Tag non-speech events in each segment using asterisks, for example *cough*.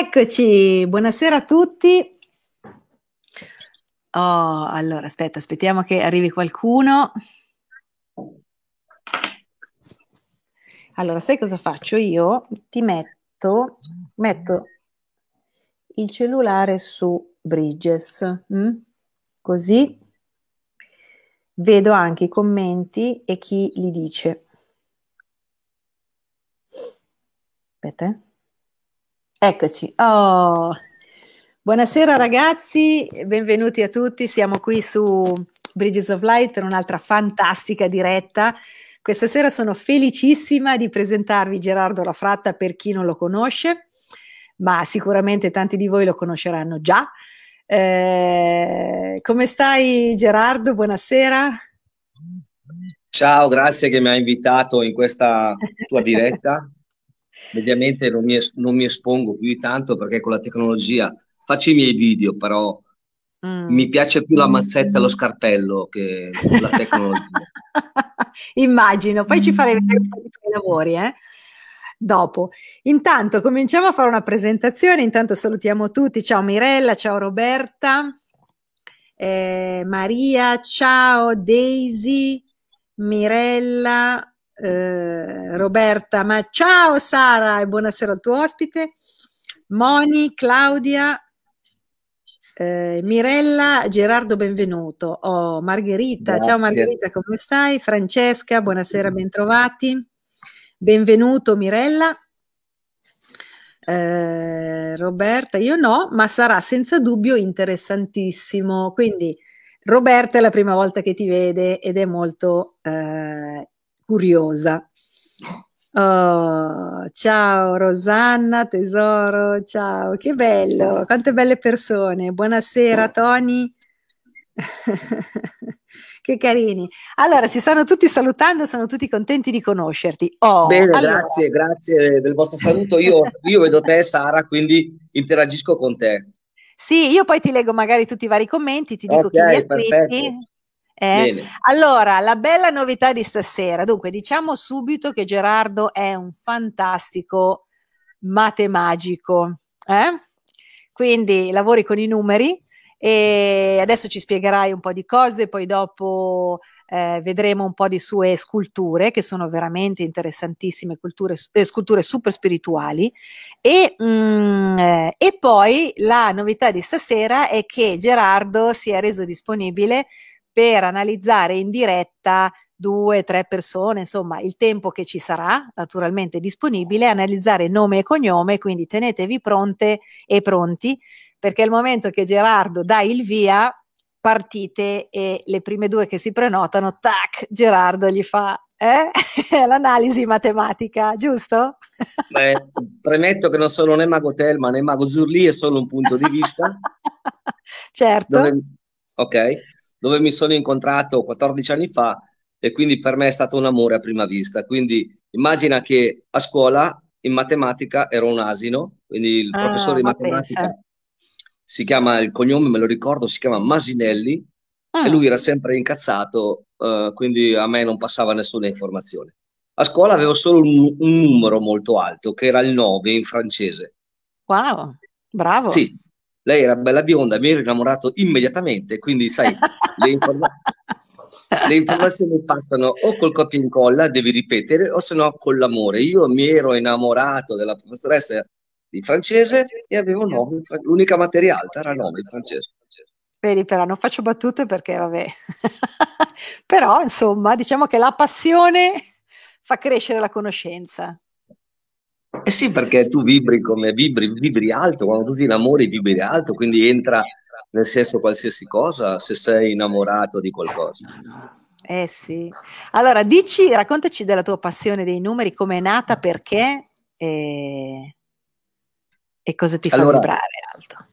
Eccoci, buonasera a tutti. Oh, allora, aspetta, aspettiamo che arrivi qualcuno. Allora, sai cosa faccio io? Ti metto, metto il cellulare su Bridges, mh? Mm? così vedo anche i commenti e chi li dice. Aspetta, eh. Eccoci. Oh. Buonasera ragazzi, benvenuti a tutti. Siamo qui su Bridges of Light per un'altra fantastica diretta. Questa sera sono felicissima di presentarvi Gerardo Lafratta per chi non lo conosce, ma sicuramente tanti di voi lo conosceranno già. Eh, come stai Gerardo? Buonasera. Ciao, grazie che mi hai invitato in questa tua diretta. *laughs* mediamente non mi, es- non mi, espongo più di tanto perché con la tecnologia faccio i miei video, però mm. mi piace più la mm. mazzetta e lo scarpello che la tecnologia. *laughs* Immagino, poi ci farei vedere un po' di tuoi lavori, eh? dopo. Intanto cominciamo a fare una presentazione, intanto salutiamo tutti, ciao Mirella, ciao Roberta, eh, Maria, ciao Daisy, Mirella, eh, Roberta, ma ciao Sara e buonasera al tuo ospite, Moni, Claudia, eh, Mirella, Gerardo benvenuto, oh, Margherita, Grazie. ciao Margherita come stai? Francesca, buonasera, bentrovati, benvenuto Mirella. Eh, Roberta, io no, ma sarà senza dubbio interessantissimo. Quindi Roberta è la prima volta che ti vede ed è molto eh, curiosa. Oh, ciao Rosanna, tesoro, ciao, che bello, quante belle persone. Buonasera Tony. *laughs* che carini. Allora, ci stanno tutti salutando, sono tutti contenti di conoscerti. Oh, Bene, allora. grazie, grazie del vostro saluto. Io, io vedo te, Sara, quindi interagisco con te. Sì, io poi ti leggo magari tutti i vari commenti, ti dico okay, chi li ha scritti. Eh? Allora, la bella novità di stasera. Dunque, diciamo subito che Gerardo è un fantastico matematico. Eh? Quindi lavori con i numeri e adesso ci spiegherai un po' di cose, poi dopo eh, vedremo un po' di sue sculture che sono veramente interessantissime, culture, eh, sculture super spirituali. E, mm, eh, e poi la novità di stasera è che Gerardo si è reso disponibile per analizzare in diretta due, tre persone, insomma il tempo che ci sarà naturalmente disponibile, analizzare nome e cognome, quindi tenetevi pronte e pronti, perché il momento che Gerardo dà il via, partite e le prime due che si prenotano, tac, Gerardo gli fa eh? *laughs* l'analisi matematica, giusto? *laughs* Beh, premetto che non sono né Mago Telma né Mago Zurli, è solo un punto di vista. *laughs* certo. Dove... Ok dove mi sono incontrato 14 anni fa e quindi per me è stato un amore a prima vista. Quindi immagina che a scuola in matematica ero un asino, quindi il ah, professore di ma matematica pensa. si chiama, il cognome me lo ricordo, si chiama Masinelli ah. e lui era sempre incazzato, eh, quindi a me non passava nessuna informazione. A scuola avevo solo un, un numero molto alto, che era il 9 in francese. Wow, bravo. Sì, lei era bella bionda, mi ero innamorato immediatamente, quindi sai, *laughs* le, informa- le informazioni passano o col copia e incolla, devi ripetere, o se no con l'amore. Io mi ero innamorato della professoressa di francese e avevo nove, l'unica materia alta era nome francese. Vedi, però non faccio battute perché vabbè. *laughs* però insomma, diciamo che la passione fa crescere la conoscenza. Eh sì, perché tu vibri come vibri, vibri alto, quando tu ti innamori vibri alto, quindi entra nel senso qualsiasi cosa se sei innamorato di qualcosa. Eh sì. Allora, dici, raccontaci della tua passione dei numeri, come è nata, perché e, e cosa ti fa allora, vibrare alto.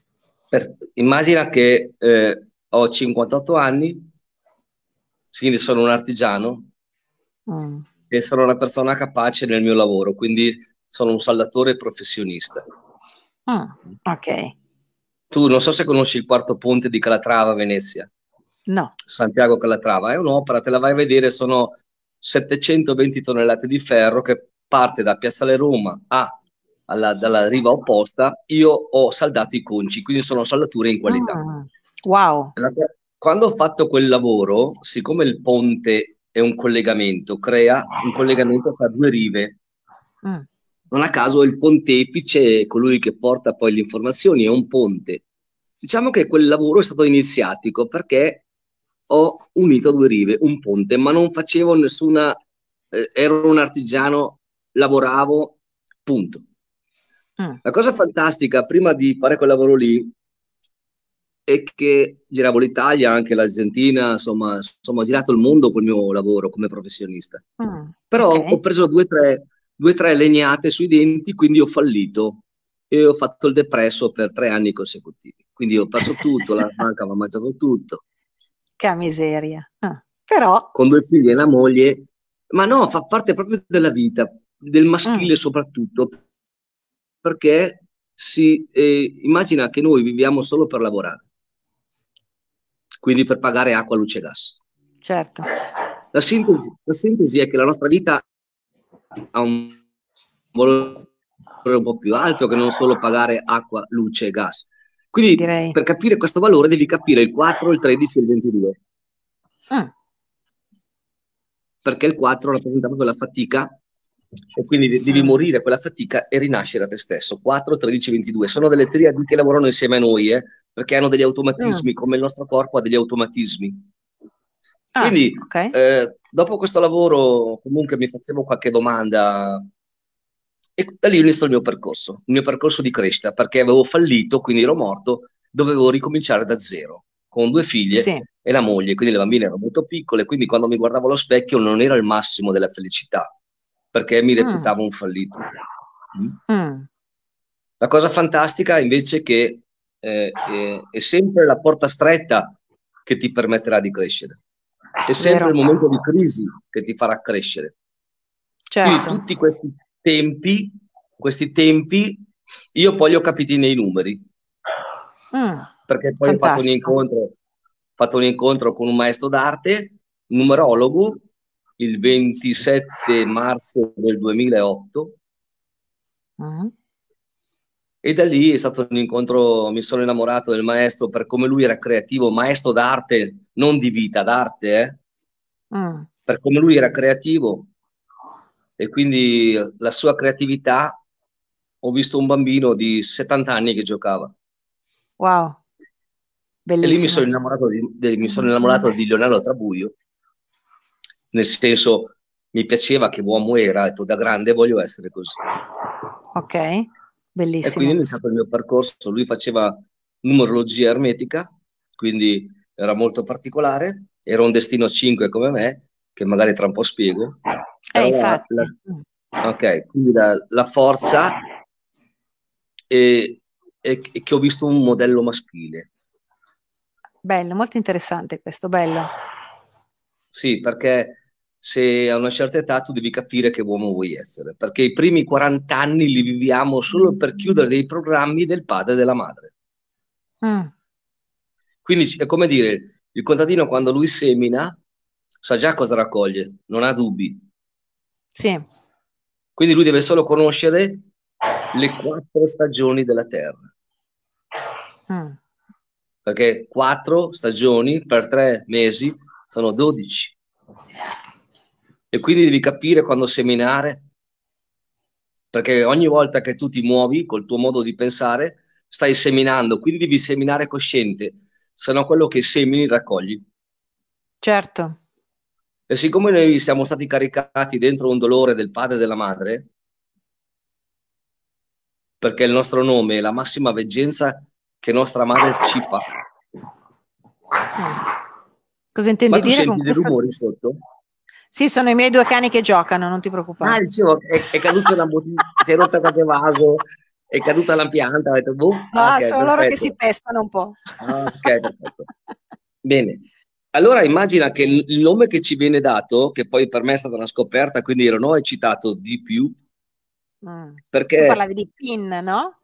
Per, immagina che eh, ho 58 anni, quindi sono un artigiano mm. e sono una persona capace nel mio lavoro, quindi sono un saldatore professionista. Ah, ok. Tu non so se conosci il quarto ponte di Calatrava a Venezia. No. Santiago Calatrava, è un'opera, te la vai a vedere, sono 720 tonnellate di ferro che parte da Piazzale Roma a, alla, dalla riva opposta. Io ho saldato i conci, quindi sono saldature in qualità. Ah, wow. Quando ho fatto quel lavoro, siccome il ponte è un collegamento, crea un collegamento tra due rive. Mm non a caso il pontefice è colui che porta poi le informazioni, è un ponte. Diciamo che quel lavoro è stato iniziatico perché ho unito due rive, un ponte, ma non facevo nessuna, eh, ero un artigiano, lavoravo, punto. Mm. La cosa fantastica, prima di fare quel lavoro lì, è che giravo l'Italia, anche l'Argentina, insomma, insomma ho girato il mondo col mio lavoro come professionista. Mm. Però okay. ho preso due o tre due o tre legnate sui denti, quindi ho fallito e ho fatto il depresso per tre anni consecutivi. Quindi ho perso tutto, la banca mi ha mangiato tutto. Che miseria. Ah, però... Con due figli e una moglie, ma no, fa parte proprio della vita, del maschile mm. soprattutto, perché si eh, immagina che noi viviamo solo per lavorare, quindi per pagare acqua, luce e gas. Certo. La sintesi, la sintesi è che la nostra vita a un valore un po' più alto che non solo pagare acqua, luce e gas. Quindi Direi. per capire questo valore devi capire il 4, il 13 e il 22. Ah. Mm. Perché il 4 rappresenta proprio la fatica e quindi devi morire quella fatica e rinascere a te stesso. 4, 13, 22 sono delle triadi che lavorano insieme a noi, eh? perché hanno degli automatismi, mm. come il nostro corpo ha degli automatismi. Ah, Quindi okay. eh, Dopo questo lavoro comunque mi facevo qualche domanda e da lì ho iniziato il mio percorso, il mio percorso di crescita, perché avevo fallito, quindi ero morto, dovevo ricominciare da zero, con due figlie sì. e la moglie, quindi le bambine erano molto piccole, quindi quando mi guardavo allo specchio non era il massimo della felicità, perché mi mm. reputavo mm. un fallito. Mm. Mm. La cosa fantastica invece è che eh, è, è sempre la porta stretta che ti permetterà di crescere è ah, sempre il momento di crisi che ti farà crescere. Certo. Quindi tutti questi tempi, questi tempi, io poi li ho capiti nei numeri. Mm, perché poi ho fatto un, incontro, fatto un incontro con un maestro d'arte, numerologo, il 27 marzo del 2008. Mm. E da lì è stato un incontro, mi sono innamorato del maestro per come lui era creativo, maestro d'arte, non di vita, d'arte, eh? mm. per come lui era creativo. E quindi la sua creatività, ho visto un bambino di 70 anni che giocava. Wow, bellissimo. E lì mi sono innamorato di, di, mi sono innamorato di Leonardo Trabuio, nel senso mi piaceva che uomo era, detto da grande voglio essere così. Ok Bellissimo. E quindi è iniziato il mio percorso, lui faceva numerologia ermetica, quindi era molto particolare, era un destino 5 come me, che magari tra un po' spiego. Eh, infatti. La, ok, quindi la, la forza e, e, e che ho visto un modello maschile. Bello, molto interessante questo, bello. Sì, perché se a una certa età tu devi capire che uomo vuoi essere, perché i primi 40 anni li viviamo solo per chiudere dei programmi del padre e della madre. Mm. Quindi è come dire, il contadino quando lui semina sa già cosa raccoglie, non ha dubbi. Sì. Quindi lui deve solo conoscere le quattro stagioni della terra. Mm. Perché quattro stagioni per tre mesi sono dodici e quindi devi capire quando seminare, perché ogni volta che tu ti muovi col tuo modo di pensare, stai seminando, quindi devi seminare cosciente, se no quello che semini raccogli. Certo. E siccome noi siamo stati caricati dentro un dolore del padre e della madre, perché il nostro nome è la massima veggenza che nostra madre ci fa. Cosa intendi dire con questo? rumori sotto? Sì, sono i miei due cani che giocano, non ti preoccupare. Ah, dicevo, è, è caduta una bottiglia, si è rotta qualche vaso, è caduta la pianta. Ho detto, boh. No, okay, sono perfetto. loro che si pestano un po'. Ah, ok, perfetto. Bene. Allora immagina che il nome che ci viene dato, che poi per me è stata una scoperta, quindi ero no è citato di più. Mm. Perché... Tu parlavi di PIN, no?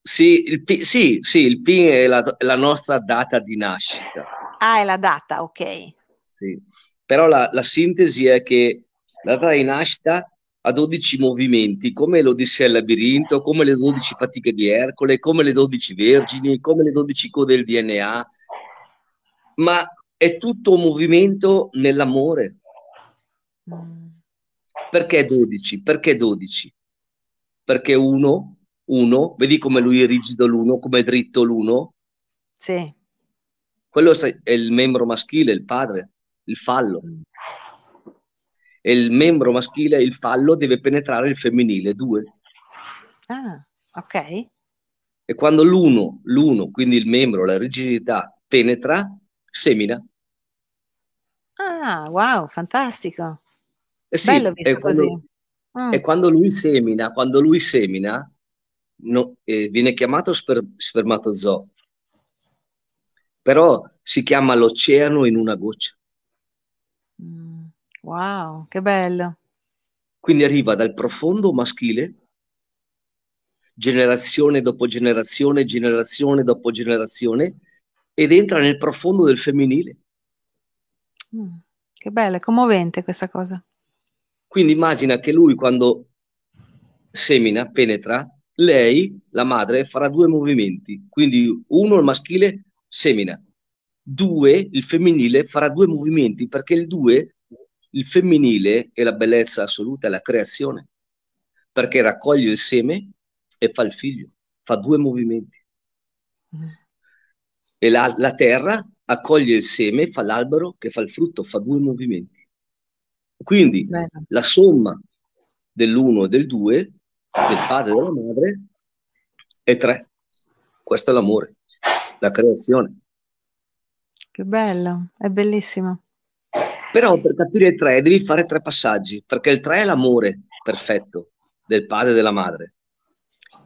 Sì, il PIN, sì, sì, il PIN è la, la nostra data di nascita. Ah, è la data, ok. Sì però la, la sintesi è che la rinascita ha 12 movimenti, come l'Odissea al labirinto, come le 12 fatiche di Ercole, come le 12 vergini, come le 12 code del DNA, ma è tutto un movimento nell'amore. Perché 12? Perché 12? Perché uno, uno, vedi come lui è rigido l'uno, come è dritto l'uno? Sì. Quello è il membro maschile, il padre il fallo. Mm. E il membro maschile, il fallo, deve penetrare il femminile, due. Ah, ok. E quando l'uno, l'uno, quindi il membro, la rigidità, penetra, semina. Ah, wow, fantastico. Eh sì, Bello visto quando, così. Mm. E quando lui semina, quando lui semina, no, eh, viene chiamato sper, spermatozoo, però si chiama l'oceano in una goccia. Wow, che bello. Quindi arriva dal profondo maschile, generazione dopo generazione, generazione dopo generazione, ed entra nel profondo del femminile. Mm, che bello, è commovente questa cosa. Quindi immagina che lui quando semina, penetra, lei, la madre, farà due movimenti. Quindi uno, il maschile, semina. Due, il femminile, farà due movimenti perché il due il femminile è la bellezza assoluta, la creazione, perché raccoglie il seme e fa il figlio, fa due movimenti. Mm. E la, la terra accoglie il seme, fa l'albero che fa il frutto, fa due movimenti. Quindi Bene. la somma dell'uno e del due, del padre e della madre, è tre. Questo è l'amore, la creazione. Che bello, è bellissimo. Però per capire il 3 devi fare tre passaggi, perché il 3 è l'amore perfetto del padre e della madre.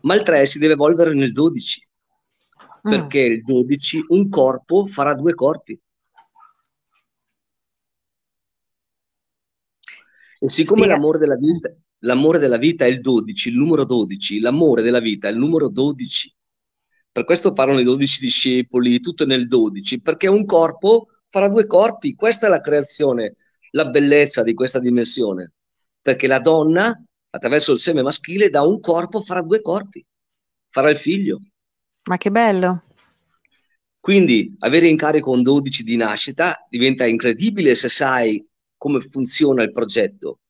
Ma il 3 si deve evolvere nel 12, mm. Ah. perché il 12 un corpo farà due corpi. E siccome Spira. l'amore della vita l'amore della vita è il 12, il numero 12, l'amore della vita è il numero 12. Per questo parlano i 12 discepoli, tutto nel 12, perché un corpo farà due corpi. Questa è la creazione, la bellezza di questa dimensione. Perché la donna, attraverso il seme maschile, da un corpo farà due corpi, farà il figlio. Ma che bello! Quindi avere in carico un 12 di nascita diventa incredibile se sai come funziona il progetto.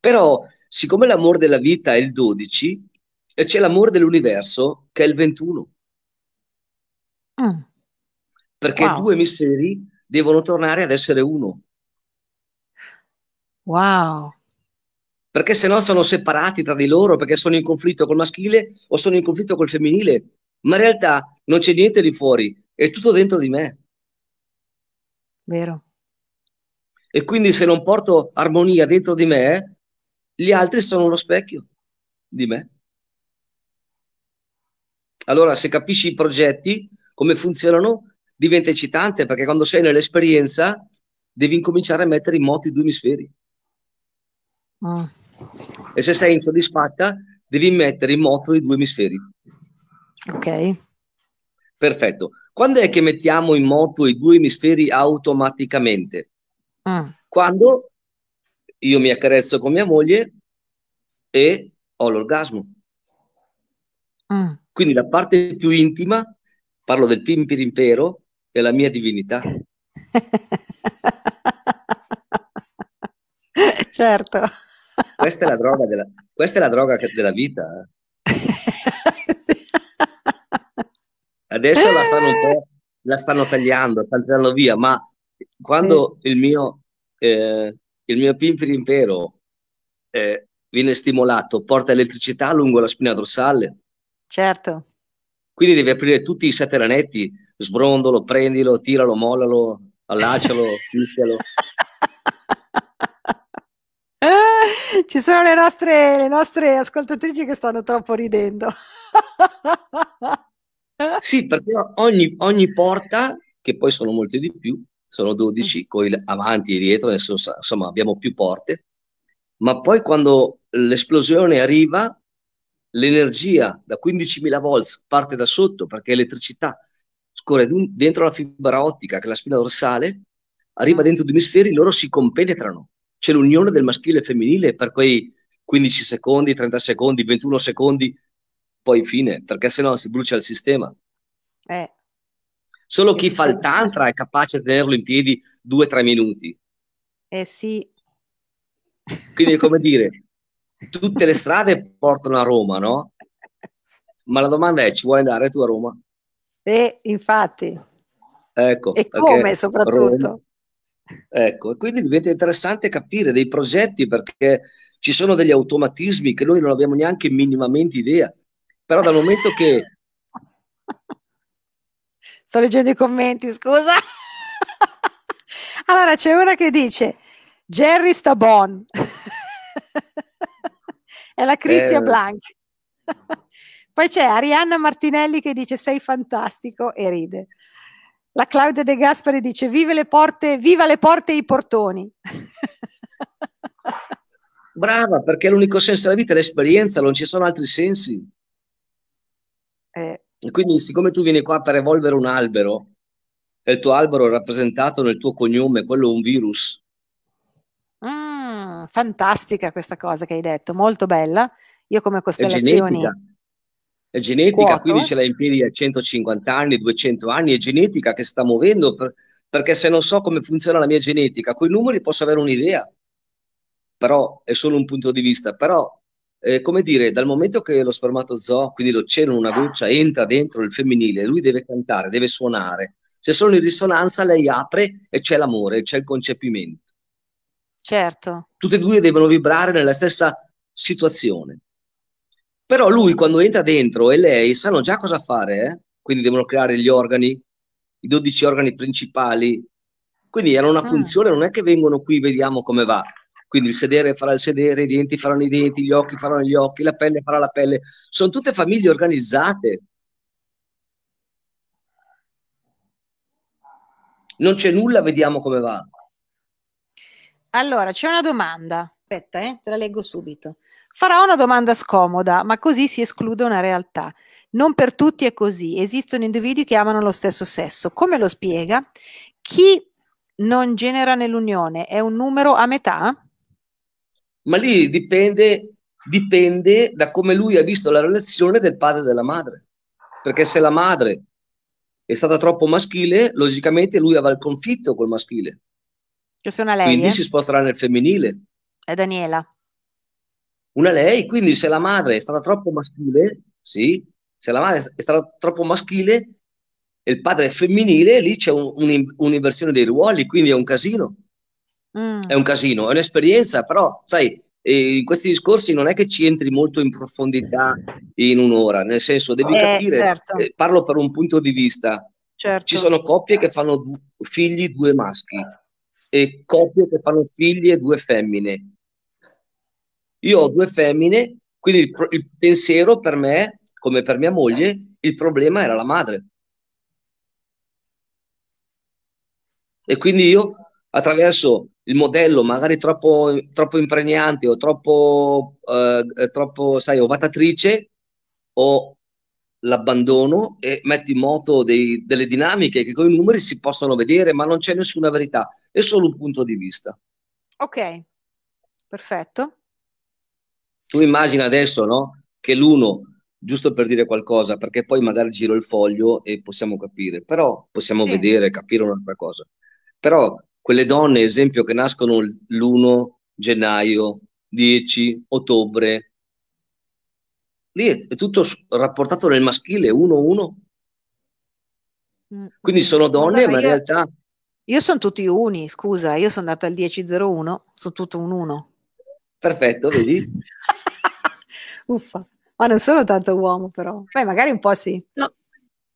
Però, siccome l'amore della vita è il 12, e c'è l'amore dell'universo che è il 21. Mm. Perché wow. due emisferi devono tornare ad essere uno. Wow. Perché se no sono separati tra di loro, perché sono in conflitto col maschile o sono in conflitto col femminile. Ma in realtà non c'è niente lì fuori, è tutto dentro di me. Vero. E quindi se non porto armonia dentro di me, gli altri sono lo specchio di me. Allora, se capisci i progetti, come funzionano, diventa eccitante perché quando sei nell'esperienza devi incominciare a mettere in moto i due emisferi. Mm. E se sei insoddisfatta, devi mettere in moto i due emisferi. Ok. Perfetto. Quando è che mettiamo in moto i due emisferi automaticamente? Mm. Quando io mi accarezzo con mia moglie e ho l'orgasmo. Mm. Quindi la parte più intima, parlo del pimpirimpero, della mia divinità. *laughs* certo. Questa è la droga della, questa è la droga della vita. Eh. Adesso la stanno, la stanno tagliando, stanno tirando via, ma quando il mio, eh, il mio impero eh, viene stimolato, porta elettricità lungo la spina dorsale. Certo. Quindi devi aprire tutti i sette ranetti sbrondolo, prendilo, tiralo, mollalo, allaccialo, picchialo. *laughs* Ah, ci sono le nostre, le nostre ascoltatrici che stanno troppo ridendo. *laughs* sì, perché ogni, ogni porta, che poi sono molte di più, sono 12, mm. con avanti e dietro, adesso, insomma abbiamo più porte, ma poi quando l'esplosione arriva, l'energia da 15.000 volts parte da sotto perché è elettricità, scorre dentro la fibra ottica, che è la spina dorsale, arriva dentro gli emisferi, loro si compenetrano. C'è l'unione del maschile e femminile per quei 15 secondi, 30 secondi, 21 secondi, poi fine, perché sennò si brucia il sistema. Eh. Solo chi fa il tantra è capace di tenerlo in piedi 2-3 minuti. Eh sì. Quindi come *laughs* dire, tutte le strade portano a Roma, no? *laughs* Ma la domanda è, ci vuoi andare tu a Roma? E infatti. Ecco, e come soprattutto. Ecco, e quindi diventa interessante capire dei progetti perché ci sono degli automatismi che noi non abbiamo neanche minimamente idea. Però dal momento che... *laughs* Sto leggendo i commenti, scusa. *laughs* allora, c'è una che dice, Jerry sta bon. *laughs* È la Crizia eh... Blanc. Poi c'è Arianna Martinelli che dice sei fantastico e ride. La Claudia De Gasperi dice vive le porte, viva le porte e i portoni. *laughs* Brava, perché l'unico senso della vita è l'esperienza, non ci sono altri sensi. Eh. E quindi siccome tu vieni qua per evolvere un albero, e il tuo albero è rappresentato nel tuo cognome, quello è un virus. Mm, fantastica questa cosa che hai detto, molto bella. Io come costellazioni è genetica, Quattro, quindi ce l'ha in piedi a 150 anni, 200 anni, è genetica che sta muovendo, per, perché se non so come funziona la mia genetica, con i numeri posso avere un'idea, però è solo un punto di vista, però eh, come dire, dal momento che lo spermatozoo, quindi l'oceano, una goccia, entra dentro il femminile, lui deve cantare, deve suonare. Se sono in risonanza, lei apre e c'è l'amore, c'è il concepimento. Certo. Tutte e due devono vibrare nella stessa situazione. Però lui quando entra dentro e lei sanno già cosa fare, eh? quindi devono creare gli organi, i 12 organi principali. Quindi era una ah. funzione, non è che vengono qui, vediamo come va. Quindi il sedere farà il sedere, i denti faranno i denti, gli occhi faranno gli occhi, la pelle farà la pelle. Sono tutte famiglie organizzate. Non c'è nulla, vediamo come va. Allora, c'è una domanda. Aspetta, eh, te la leggo subito. Farò una domanda scomoda, ma così si esclude una realtà. Non per tutti è così. Esistono individui che amano lo stesso sesso. Come lo spiega? Chi non genera nell'unione è un numero a metà? Ma lì dipende, dipende da come lui ha visto la relazione del padre e della madre. Perché se la madre è stata troppo maschile, logicamente lui avrà il conflitto col maschile. Che sono lei. Quindi eh? si sposterà nel femminile. È Daniela. Una lei, quindi se la madre è stata troppo maschile, sì, se la madre è stata troppo maschile e il padre è femminile, lì c'è un, un, un'inversione dei ruoli, quindi è un casino. Mm. È un casino, è un'esperienza, però sai, in questi discorsi non è che ci entri molto in profondità in un'ora, nel senso devi eh, capire, certo. eh, parlo per un punto di vista, certo. ci sono coppie che fanno du- figli due maschi e coppie che fanno figli e due femmine io ho due femmine, quindi il, il pensiero per me, come per mia moglie, il problema era la madre. E quindi io, attraverso il modello magari troppo, troppo impregnante o troppo, eh, troppo, sai, ovatatrice, o l'abbandono e metti in moto dei, delle dinamiche che con i numeri si possono vedere, ma non c'è nessuna verità, è solo un punto di vista. Ok, perfetto. Tu immagina adesso no? che l'uno, giusto per dire qualcosa, perché poi magari giro il foglio e possiamo capire, però possiamo sì. vedere, capire un'altra cosa. Però quelle donne, esempio, che nascono l'1 gennaio, 10 ottobre, lì è, tutto rapportato nel maschile, 1-1. Mm, Quindi mm. sono donne, ma, ma in realtà... Io sono tutti uni, scusa, io sono andata al 1001, sono tutto un 1. Perfetto, vedi? *laughs* Uffa, ma non sono tanto uomo però. Beh, magari un po' sì. No.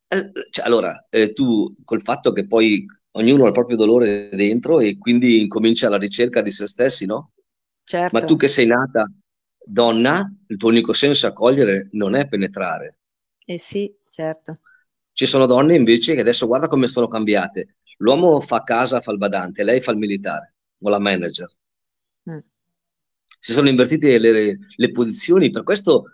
Eh, cioè, allora, eh, tu col fatto che poi ognuno ha il proprio dolore dentro e quindi incomincia la ricerca di se stessi, no? Certo. Ma tu che sei nata donna, il tuo unico senso a cogliere non è penetrare. Eh sì, certo. Ci sono donne invece che adesso guarda come sono cambiate. L'uomo fa casa, fa il badante, lei fa il militare o la manager si sono invertite le, le posizioni, per questo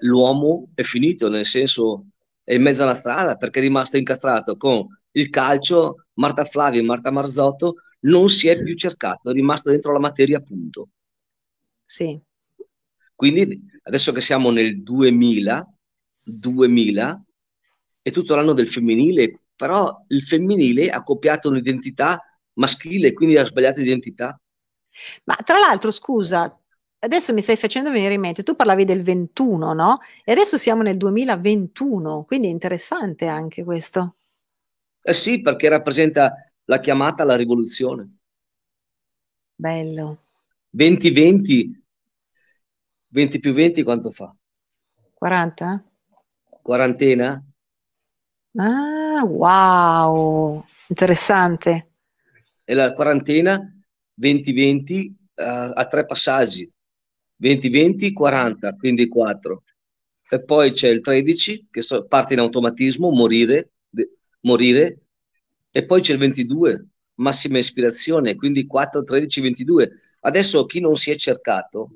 l'uomo è finito, nel senso è in mezzo alla strada perché è rimasto incastrato con il calcio, Marta Flavia e Marta Marzotto, non si è più cercato, è rimasto dentro la materia punto. Sì. Quindi adesso che siamo nel 2000, 2000 è tutto l'anno del femminile, però il femminile ha copiato un'identità maschile, quindi ha sbagliato identità. Ma tra l'altro, scusa, adesso mi stai facendo venire in mente, tu parlavi del 21, no? E adesso siamo nel 2021, quindi è interessante anche questo. Eh sì, perché rappresenta la chiamata alla rivoluzione. Bello. 20, 20, 20 più 20 quanto fa? 40? Quarantena? Ah, wow, interessante. E la quarantena 20-20 uh, eh, a tre passaggi, 20-20-40, quindi 4. E poi c'è il 13 che so, parte in automatismo, morire, de, morire, e poi c'è il 22, massima ispirazione, quindi 4, 13, 22. Adesso chi non si è cercato,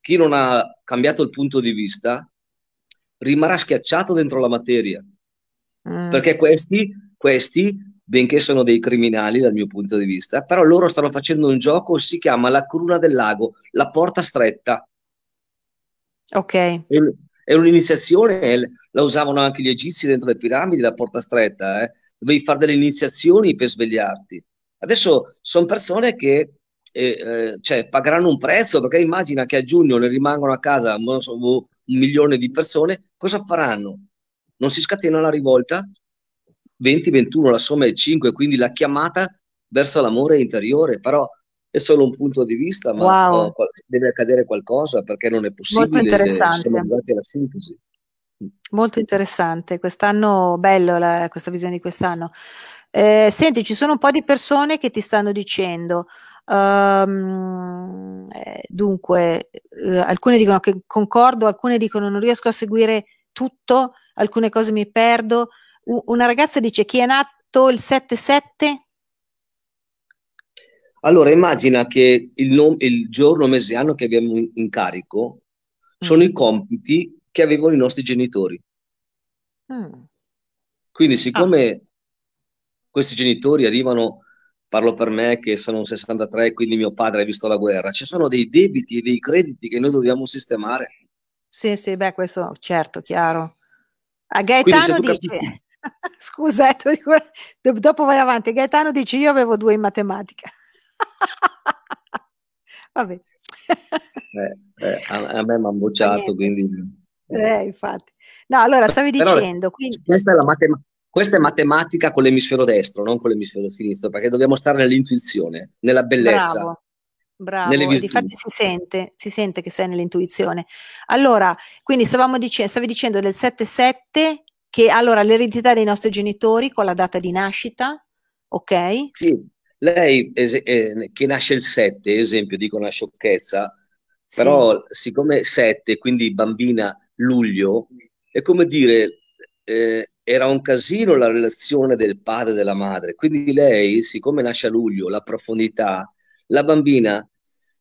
chi non ha cambiato il punto di vista, rimarrà schiacciato dentro la materia. Mm. Perché questi, questi benché sono dei criminali dal mio punto di vista, però loro stanno facendo un gioco, si chiama La Cruna del Lago, la porta stretta. Ok. È, è un'iniziazione, è, la usavano anche gli egizi dentro le piramidi, la porta stretta, eh? dovevi fare delle iniziazioni per svegliarti. Adesso sono persone che eh, eh, cioè, pagheranno un prezzo, perché immagina che a giugno ne rimangono a casa so, boh, un milione di persone, cosa faranno? Non si scatena la rivolta? 20-21 la somma è 5, quindi la chiamata verso l'amore interiore, però è solo un punto di vista, ma wow. eh, deve accadere qualcosa perché non è possibile. Molto eh, interessante. Siamo arrivati alla sintesi. Molto interessante, quest'anno bello la, questa visione di quest'anno. Eh, senti, ci sono un po' di persone che ti stanno dicendo, um, dunque, eh, alcune dicono che concordo, alcune dicono non riesco a seguire tutto, alcune cose mi perdo, una ragazza dice chi è nato il 77 Allora immagina che il, nom- il giorno mesiano che abbiamo in, in carico sono mm. i compiti che avevano i nostri genitori. Mm. Quindi siccome ah. questi genitori arrivano, parlo per me che sono 63, quindi mio padre ha visto la guerra, ci sono dei debiti e dei crediti che noi dobbiamo sistemare. Sì, sì, beh, questo certo, chiaro. A Gaetano dice, Scusa, eh, dopo vai avanti. Gaetano dice io avevo due in matematica. *laughs* Vabbè. Eh, eh, a, me mi ha bocciato, quindi... Eh. eh, infatti. No, allora stavi Però dicendo... Quindi... Questa, è la matema- questa è matematica con l'emisfero destro, non con l'emisfero sinistro, perché dobbiamo stare nell'intuizione, nella bellezza. Bravo. Bravo, infatti si sente, si sente che sei nell'intuizione. Allora, quindi stavamo dic- stavi dicendo del 7-7 che allora l'eredità dei nostri genitori con la data di nascita, ok? Sì, lei eh, che nasce il 7, esempio, dico una sciocchezza, sì. però siccome 7, quindi bambina luglio, è come dire, eh, era un casino la relazione del padre e della madre, quindi lei, siccome nasce a luglio, la profondità, la bambina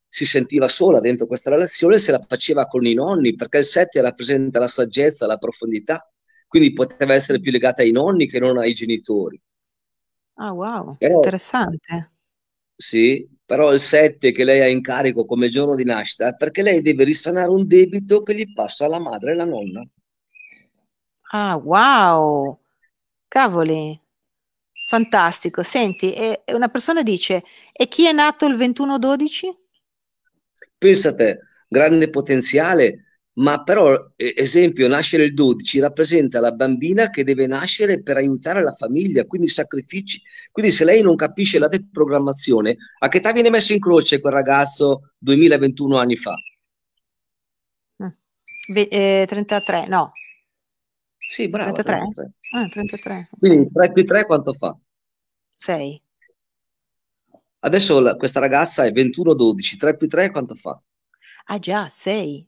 si sentiva sola dentro questa relazione, se la faceva con i nonni, perché il 7 rappresenta la saggezza, la profondità quindi poteva essere più legata ai nonni che non ai genitori. Ah, wow, però, interessante. Sì, però il 7 che lei ha in carico come giorno di nascita è perché lei deve risanare un debito che gli passa la madre e la nonna. Ah, wow, cavoli. Fantastico, senti, e una persona dice, e chi è nato il 21-12? Pensa a te, grande potenziale, ma però esempio nascere il 12 rappresenta la bambina che deve nascere per aiutare la famiglia, quindi sacrifici. Quindi se lei non capisce la deprogrammazione, a che età viene messo in croce quel ragazzo 2021 anni fa? Mm. Eh, 33, no. Sì, bravo. 33? 33. Ah, 33. Quindi 3 più 3 quanto fa? 6. Adesso la, questa ragazza è 21-12, 3 più 3 quanto fa? Ah già, 6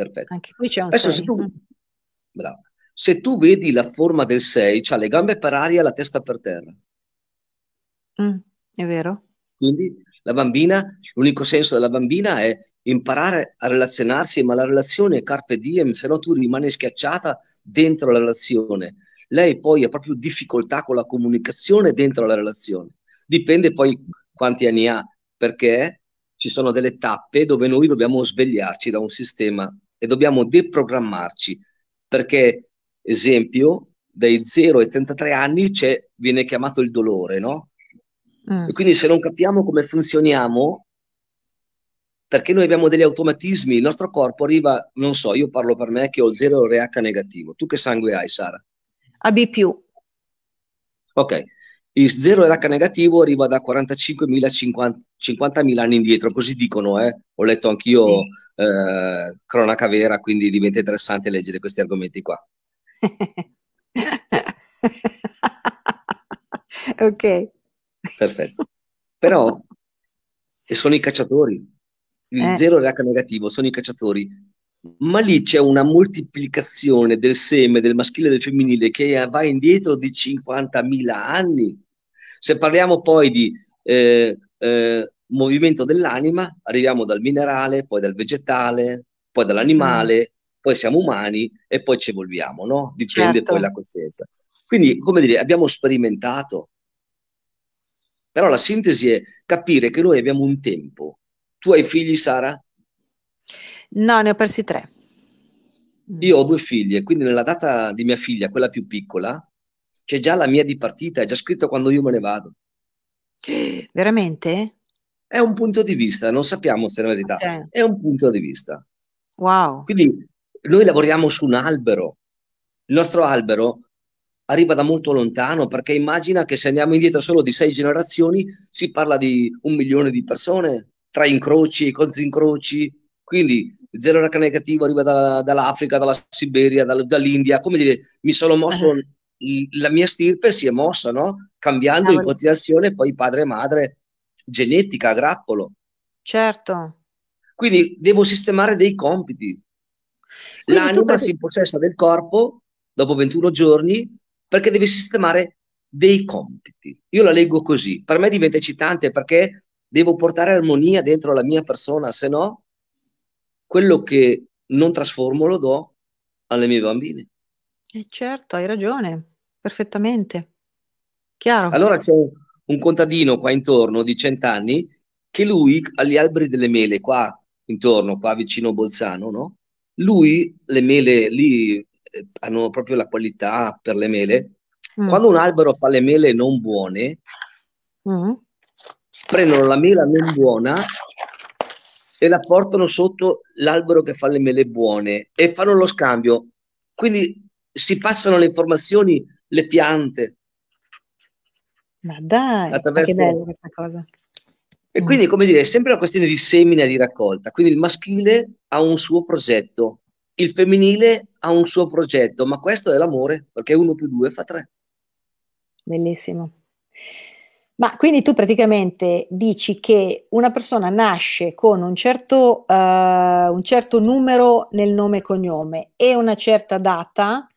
perfetto. Anche qui c'è un Adesso, Se tu, mm. bravo, se tu vedi la forma del 6, ha le gambe per aria e la testa per terra. Mm, è vero. Quindi la bambina, l'unico senso della bambina è imparare a relazionarsi, ma la relazione è carpe diem, se no tu rimani schiacciata dentro la relazione. Lei poi ha proprio difficoltà con la comunicazione dentro la relazione. Dipende poi quanti anni ha, perché ci sono delle tappe dove noi dobbiamo svegliarci da un sistema e dobbiamo deprogrammarci perché, esempio, dai 0 ai 33 anni viene chiamato il dolore, no? Mm. E quindi se non capiamo come funzioniamo, perché noi abbiamo degli automatismi, il nostro corpo arriva, non so, io parlo per me che ho 0 RH negativo, tu che sangue hai Sara? AB+. Ok, il 0RH negativo arriva da 45.000, 50.000 anni indietro, così dicono, eh? ho letto anch'io sì. eh, cronaca vera, quindi diventa interessante leggere questi argomenti qua. *laughs* ok. Perfetto. Però e sono i cacciatori, il eh. 0RH negativo sono i cacciatori, ma lì c'è una moltiplicazione del seme del maschile e del femminile che va indietro di 50.000 anni. Se parliamo poi di eh, eh, movimento dell'anima, arriviamo dal minerale, poi dal vegetale, poi dall'animale, mm. poi siamo umani e poi ci evolviamo, no? Dipende certo. poi dalla coscienza. Quindi, come dire, abbiamo sperimentato. Però la sintesi è capire che noi abbiamo un tempo. Tu hai figli, Sara? No, ne ho persi tre. Io ho due figlie, quindi nella data di mia figlia, quella più piccola, c'è già la mia dipartita, è già scritto quando io me ne vado. *gasps* Veramente? È un punto di vista, non sappiamo se è la verità, okay. è un punto di vista. Wow. Quindi noi lavoriamo su un albero, il nostro albero arriva da molto lontano perché immagina che se andiamo indietro solo di sei generazioni si parla di un milione di persone, tra incroci e controincroci, quindi zero raca negativo arriva da, dall'Africa, dalla Siberia, dall'India, come dire, mi sono mosso eh la mia stirpe si è mossa, no? Cambiando Cavolo. in continuazione poi padre e madre genetica a grappolo. Certo. Quindi devo sistemare dei compiti. Quindi L'anima per... si impossessa del corpo dopo 21 giorni perché devi sistemare dei compiti. Io la leggo così. Per me diventa eccitante perché devo portare armonia dentro la mia persona, se no quello che non trasformo lo do alle mie bambine. E eh, certo, hai ragione perfettamente. Chiaro. Allora c'è un contadino qua intorno di cent'anni che lui agli alberi delle mele qua intorno, qua vicino Bolzano, no? Lui le mele lì eh, hanno proprio la qualità per le mele. Mm. Quando un albero fa le mele non buone, mm. prendono la mela non buona e la portano sotto l'albero che fa le mele buone e fanno lo scambio. Quindi si passano le informazioni le piante. Ma dai, attraverso... che bella questa cosa. E mm. quindi, come dire, è sempre una questione di semina e di raccolta. Quindi il maschile ha un suo progetto, il femminile ha un suo progetto, ma questo è l'amore, perché uno più due fa tre. Bellissimo. Ma quindi tu praticamente dici che una persona nasce con un certo, uh, un certo numero nel nome e cognome e una certa data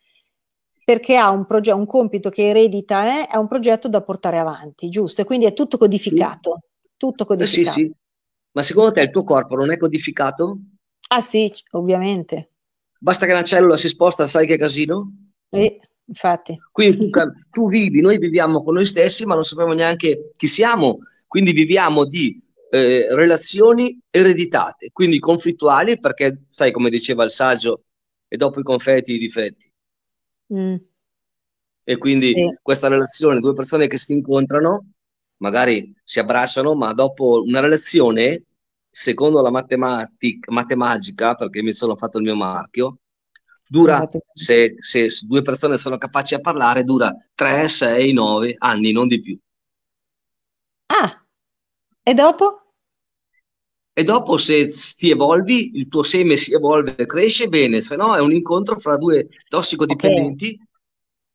perché ha un, proge- un compito che eredita eh, è un progetto da portare avanti, giusto? E quindi è tutto codificato. Sì. Tutto eh, codificato. Sì, sì. Ma secondo te il tuo corpo non è codificato? Ah sì, ovviamente. Basta che una cellula si sposta, sai che casino? Sì, infatti. Quindi tu, tu vivi, noi viviamo con noi stessi, ma non sappiamo neanche chi siamo. Quindi viviamo di eh, relazioni ereditate, quindi conflittuali, perché sai come diceva il saggio, e dopo i confetti i difetti. Mm. E quindi sì. questa relazione, due persone che si incontrano, magari si abbracciano, ma dopo una relazione, secondo la matematica, matematica perché mi sono fatto il mio marchio, dura, esatto. se, se, due persone sono capaci a parlare, dura 3, 6, 9 anni, non di più. Ah, e dopo? e dopo se ti evolvi, il tuo seme si evolve e cresce bene, se no è un incontro fra due tossicodipendenti, okay.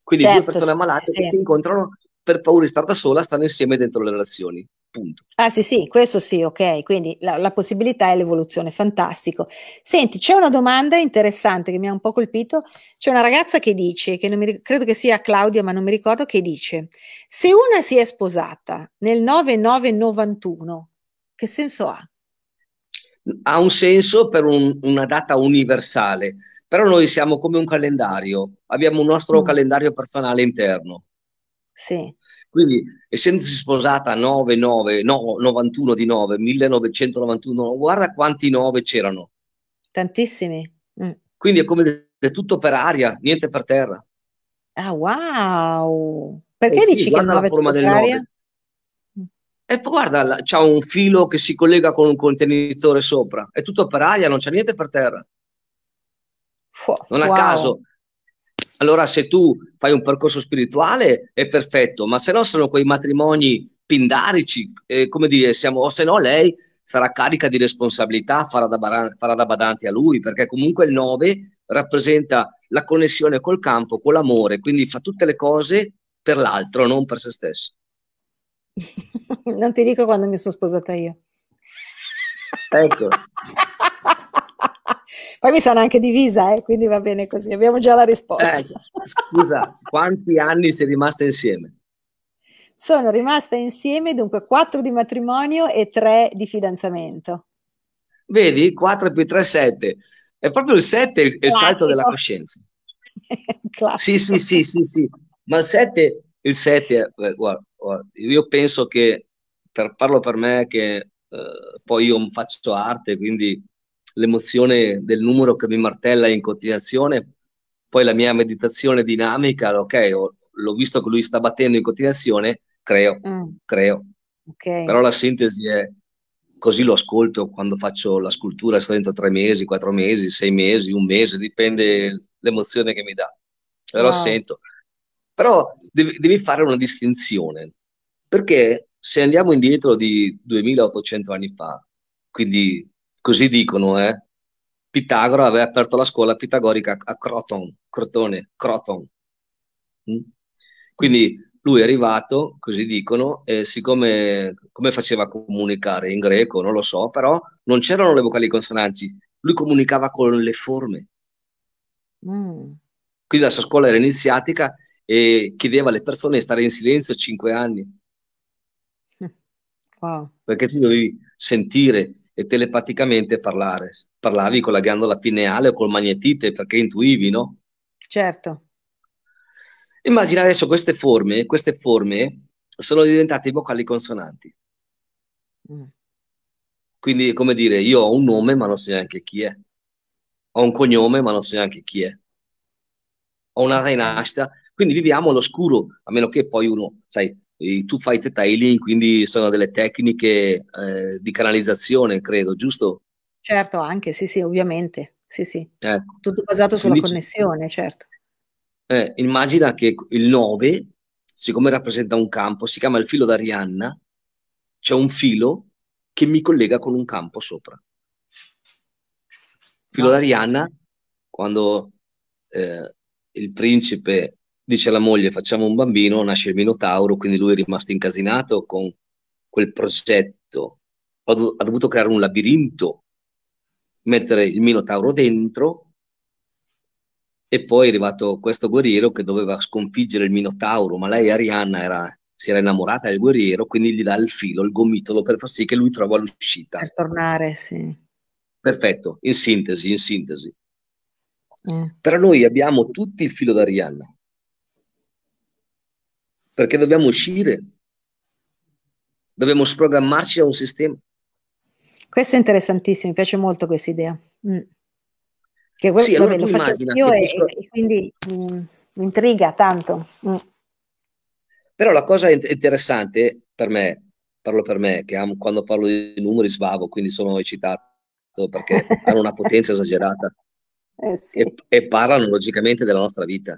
quindi certo, due persone ammalate sì, che sì. si incontrano per paura di stare da sola, stanno insieme dentro le relazioni. Punto. Ah sì sì, questo sì, ok, quindi la, la possibilità è l'evoluzione, fantastico. Senti, c'è una domanda interessante che mi ha un po' colpito, c'è una ragazza che dice, che mi, credo che sia Claudia ma non mi ricordo, che dice, se una si è sposata nel 9991, che senso ha? ha un senso per un, una data universale, però noi siamo come un calendario, abbiamo un nostro mm. calendario personale interno. Sì. Quindi, essendosi sposata 9, 9, no, 91 di 9, 1991, guarda quanti 9 c'erano. Tantissimi. Mm. Quindi è come è tutto per aria, niente per terra. Ah, wow! Perché eh dici che 9 è tutto per aria? 9. E poi guarda, c'è un filo che si collega con un contenitore sopra, è tutto per aria, non c'è niente per terra. non a caso. Allora se tu fai un percorso spirituale è perfetto, ma se no sono quei matrimoni pindarici, eh, come dire, siamo, o se no lei sarà carica di responsabilità, farà da, baran- farà da badanti a lui, perché comunque il 9 rappresenta la connessione col campo, con l'amore, quindi fa tutte le cose per l'altro, non per se stesso. *laughs* non ti dico quando mi sono sposata io. Ecco. *laughs* Poi mi sono anche divisa, eh, quindi va bene così, abbiamo già la risposta. Eh, scusa, quanti anni sei rimasta insieme? Sono rimasta insieme dunque 4 di matrimonio e 3 di fidanzamento. Vedi, 4 più 3, 7. È proprio il 7 il, il salto della coscienza. *laughs* sì, sì, sì, sì, sì. Ma il 7, il 7 eh, guarda, io penso che, per, parlo per me, che eh, poi io faccio arte, quindi l'emozione del numero che mi martella in continuazione, poi la mia meditazione dinamica, ok, ho, l'ho visto che lui sta battendo in continuazione, creo, mm. creo. Okay. Però la sintesi è così lo ascolto quando faccio la scultura, sto dentro tre mesi, quattro mesi, sei mesi, un mese, dipende l'emozione che mi dà. Però wow. sento, però devi, devi fare una distinzione, perché se andiamo indietro di 2800 anni fa, quindi così dicono, eh, Pitagora aveva aperto la scuola pitagorica a Croton, Crotone, Croton. Mm? Quindi lui è arrivato, così dicono, e siccome come faceva a comunicare in greco, non lo so, però non c'erano le vocali consonanti, lui comunicava con le forme. Mm. Quindi la sua scuola era iniziatica e chiedeva alle persone di stare in silenzio cinque anni. *laughs* Wow. Perché tu dovevi sentire e telepaticamente parlare. Parlavi con la ghiandola pineale o col magnetite perché intuivi, no? Certo. Immagina adesso queste forme, queste forme sono diventate vocali consonanti. Mm. Quindi, come dire, io ho un nome ma non so neanche chi è. Ho un cognome ma non so neanche chi è o una rinascita, quindi viviamo all'oscuro, a meno che poi uno, sai, i tu fai tailing, quindi sono delle tecniche eh, di canalizzazione, credo, giusto? Certo, anche, sì, sì, ovviamente, sì, sì. Eh. Tutto basato sulla quindi, connessione, certo. Eh, immagina che il 9, siccome rappresenta un campo, si chiama il filo d'Arianna, c'è un filo che mi collega con un campo sopra. Filo no. Ah. d'Arianna, quando eh, il principe dice alla moglie facciamo un bambino, nasce il Minotauro, quindi lui è rimasto incasinato con quel progetto, ha, do- ha dovuto creare un labirinto, mettere il Minotauro dentro e poi è arrivato questo guerriero che doveva sconfiggere il Minotauro, ma lei Arianna era, si era innamorata del guerriero, quindi gli dà il filo, il gomitolo per far sì che lui trova l'uscita. Per tornare, sì. Perfetto, in sintesi, in sintesi. Eh. Però noi abbiamo tutti il filo d'Arianna, perché dobbiamo uscire, dobbiamo sprogrammarci da un sistema. Questo è interessantissimo, mi piace molto questa idea. Mm. Che quello, sì, allora vabbè, lo faccio io e, questo... e, quindi mi mm, intriga tanto. Mm. Però la cosa interessante per me, parlo per me, che amo, quando parlo di numeri svavo, quindi sono eccitato perché hanno una *laughs* potenza esagerata. Eh, sì. e, e, parlano logicamente della nostra vita.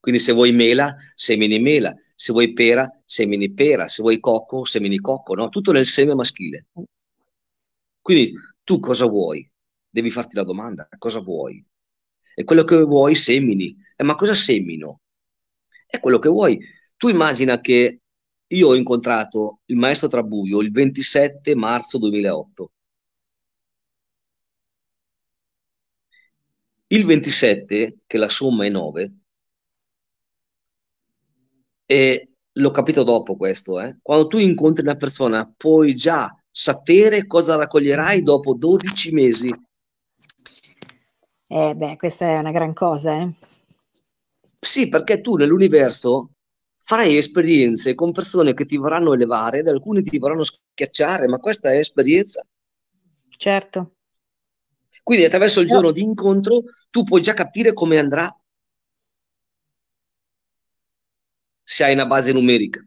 Quindi se vuoi mela, semini mela, se vuoi pera, semini pera, se vuoi cocco, semini cocco, no? Tutto nel seme maschile. Quindi tu cosa vuoi? Devi farti la domanda, cosa vuoi? E quello che vuoi semini. Eh, ma cosa semino? È quello che vuoi. Tu immagina che io ho incontrato il maestro Trabuio il 27 marzo 2008 Il 27, che la somma è 9, e l'ho capito dopo questo, eh? quando tu incontri una persona puoi già sapere cosa raccoglierai dopo 12 mesi. Eh beh, questa è una gran cosa, eh? Sì, perché tu nell'universo farai esperienze con persone che ti vorranno elevare ed alcune ti vorranno schiacciare, ma questa è esperienza. Certo. Quindi attraverso il giorno di incontro tu puoi già capire come andrà se hai una base numerica.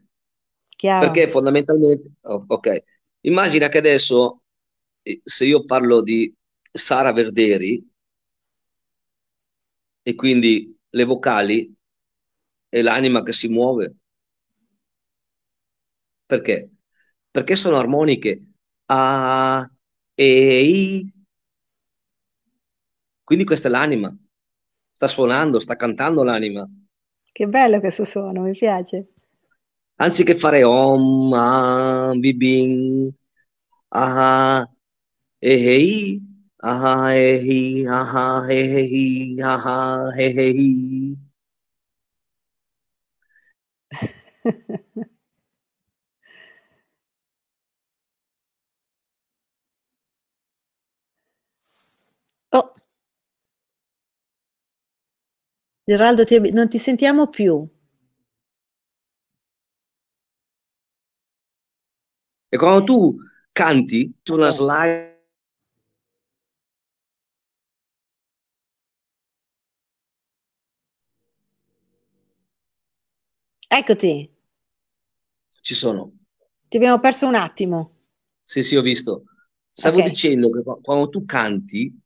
Chiaro. Perché fondamentalmente, oh, ok, immagina che adesso eh, se io parlo di Sara Verderi e quindi le vocali e l'anima che si muove. Perché? Perché sono armoniche. A, E, I, quindi questa è l'anima, sta suonando, sta cantando l'anima. Che bello questo suono, mi piace. Anziché fare om, ah, bibing, eh, eh, ah, ehi, eh, ah, ehi, ah, ehi, ah, ehei. *laughs* Geraldo, ti, non ti sentiamo più. E quando eh. tu canti, tu la eh. slide Eccoti. Ci sono. Ti abbiamo perso un attimo. Sì, sì, ho visto. Stavo okay. dicendo che quando tu canti,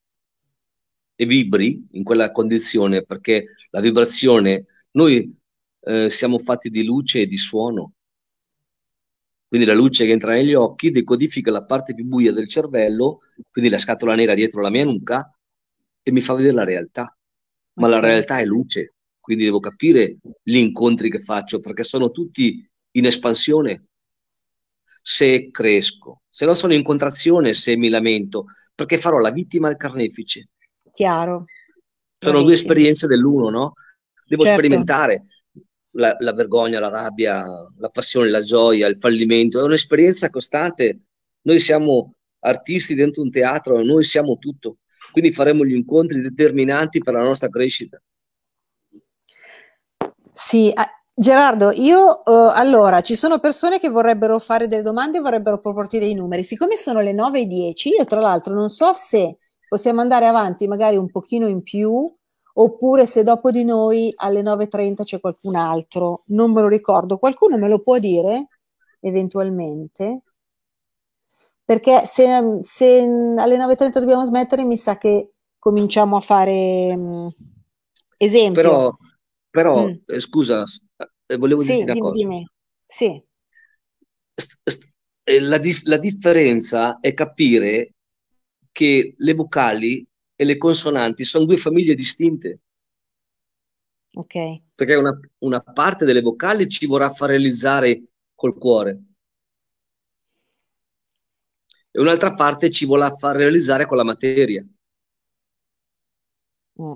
e vibri in quella condizione, perché la vibrazione, noi eh, siamo fatti di luce e di suono. Quindi la luce che entra negli occhi decodifica la parte più buia del cervello, quindi la scatola nera dietro la mia nuca, e mi fa vedere la realtà. Ma la realtà è luce, quindi devo capire gli incontri che faccio, perché sono tutti in espansione. Se cresco, se non sono in contrazione, se mi lamento, perché farò la vittima al carnefice chiaro. Sono due esperienze dell'uno, no? Devo certo. sperimentare la, la, vergogna, la rabbia, la passione, la gioia, il fallimento. È un'esperienza costante. Noi siamo artisti dentro un teatro, noi siamo tutto. Quindi faremo gli incontri determinanti per la nostra crescita. Sì, a- Gerardo, io uh, allora ci sono persone che vorrebbero fare delle domande e vorrebbero proporti dei numeri. Siccome sono le 9 e 10, io tra l'altro non so se possiamo andare avanti magari un pochino in più, oppure se dopo di noi alle 9.30 c'è qualcun altro, non me lo ricordo, qualcuno me lo può dire eventualmente? Perché se, se alle 9.30 dobbiamo smettere mi sa che cominciamo a fare mh, mm, esempi. Però, però mm. eh, scusa, eh, volevo sì, dirti una dimmi, cosa. Sì. Eh, la, dif- la differenza è capire che le vocali e le consonanti sono due famiglie distinte. Ok. Perché una, una parte delle vocali ci vorrà far realizzare col cuore e un'altra parte ci vorrà far realizzare con la materia. Mm.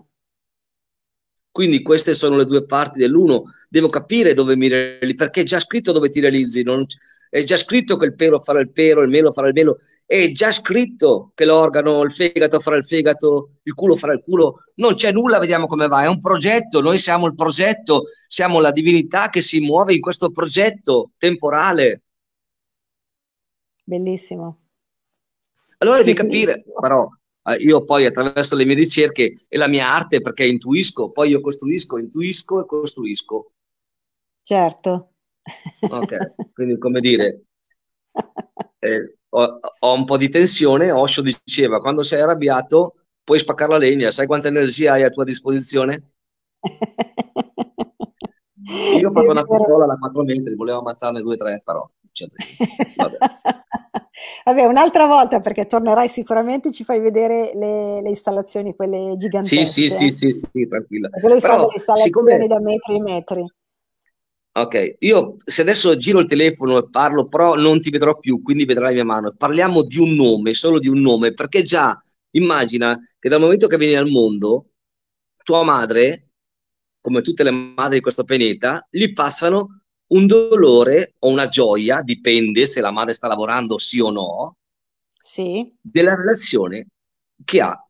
Quindi queste sono le due parti dell'uno. Devo capire dove mi realizzi, perché è già scritto dove ti realizzi. Non... È già scritto che il pelo farà il pelo, il meno farà il meno è già scritto che l'organo, il fegato fra il fegato, il culo fra il culo, non c'è nulla, vediamo come va, è un progetto, noi siamo il progetto, siamo la divinità che si muove in questo progetto temporale. Bellissimo. Allora devi capire, però eh, io poi attraverso le mie ricerche e la mia arte, perché intuisco, poi io costruisco, intuisco e costruisco. Certo. Ok, quindi come dire... *laughs* Eh, ho, ho un po' di tensione, Osho diceva, quando sei arrabbiato puoi spaccare la legna, sai quanta energia hai a tua disposizione? *laughs* Io ho fatto una pistola da 4 metri, volevo ammazzarne 2-3, però. Cioè, *laughs* vabbè. vabbè. un'altra volta perché tornerai sicuramente, ci fai vedere le, le installazioni, quelle gigantesche. Sì, sì, eh. sì, sì, sì tranquilla. Perché lui però, le installazioni siccome... da metri e metri. Ok, io se adesso giro il telefono e parlo, però non ti vedrò più, quindi vedrai mia mano. Parliamo di un nome, solo di un nome, perché già immagina che dal momento che vieni al mondo, tua madre, come tutte le madri di questo pianeta, gli passano un dolore o una gioia, dipende se la madre sta lavorando sì o no, sì. della relazione che ha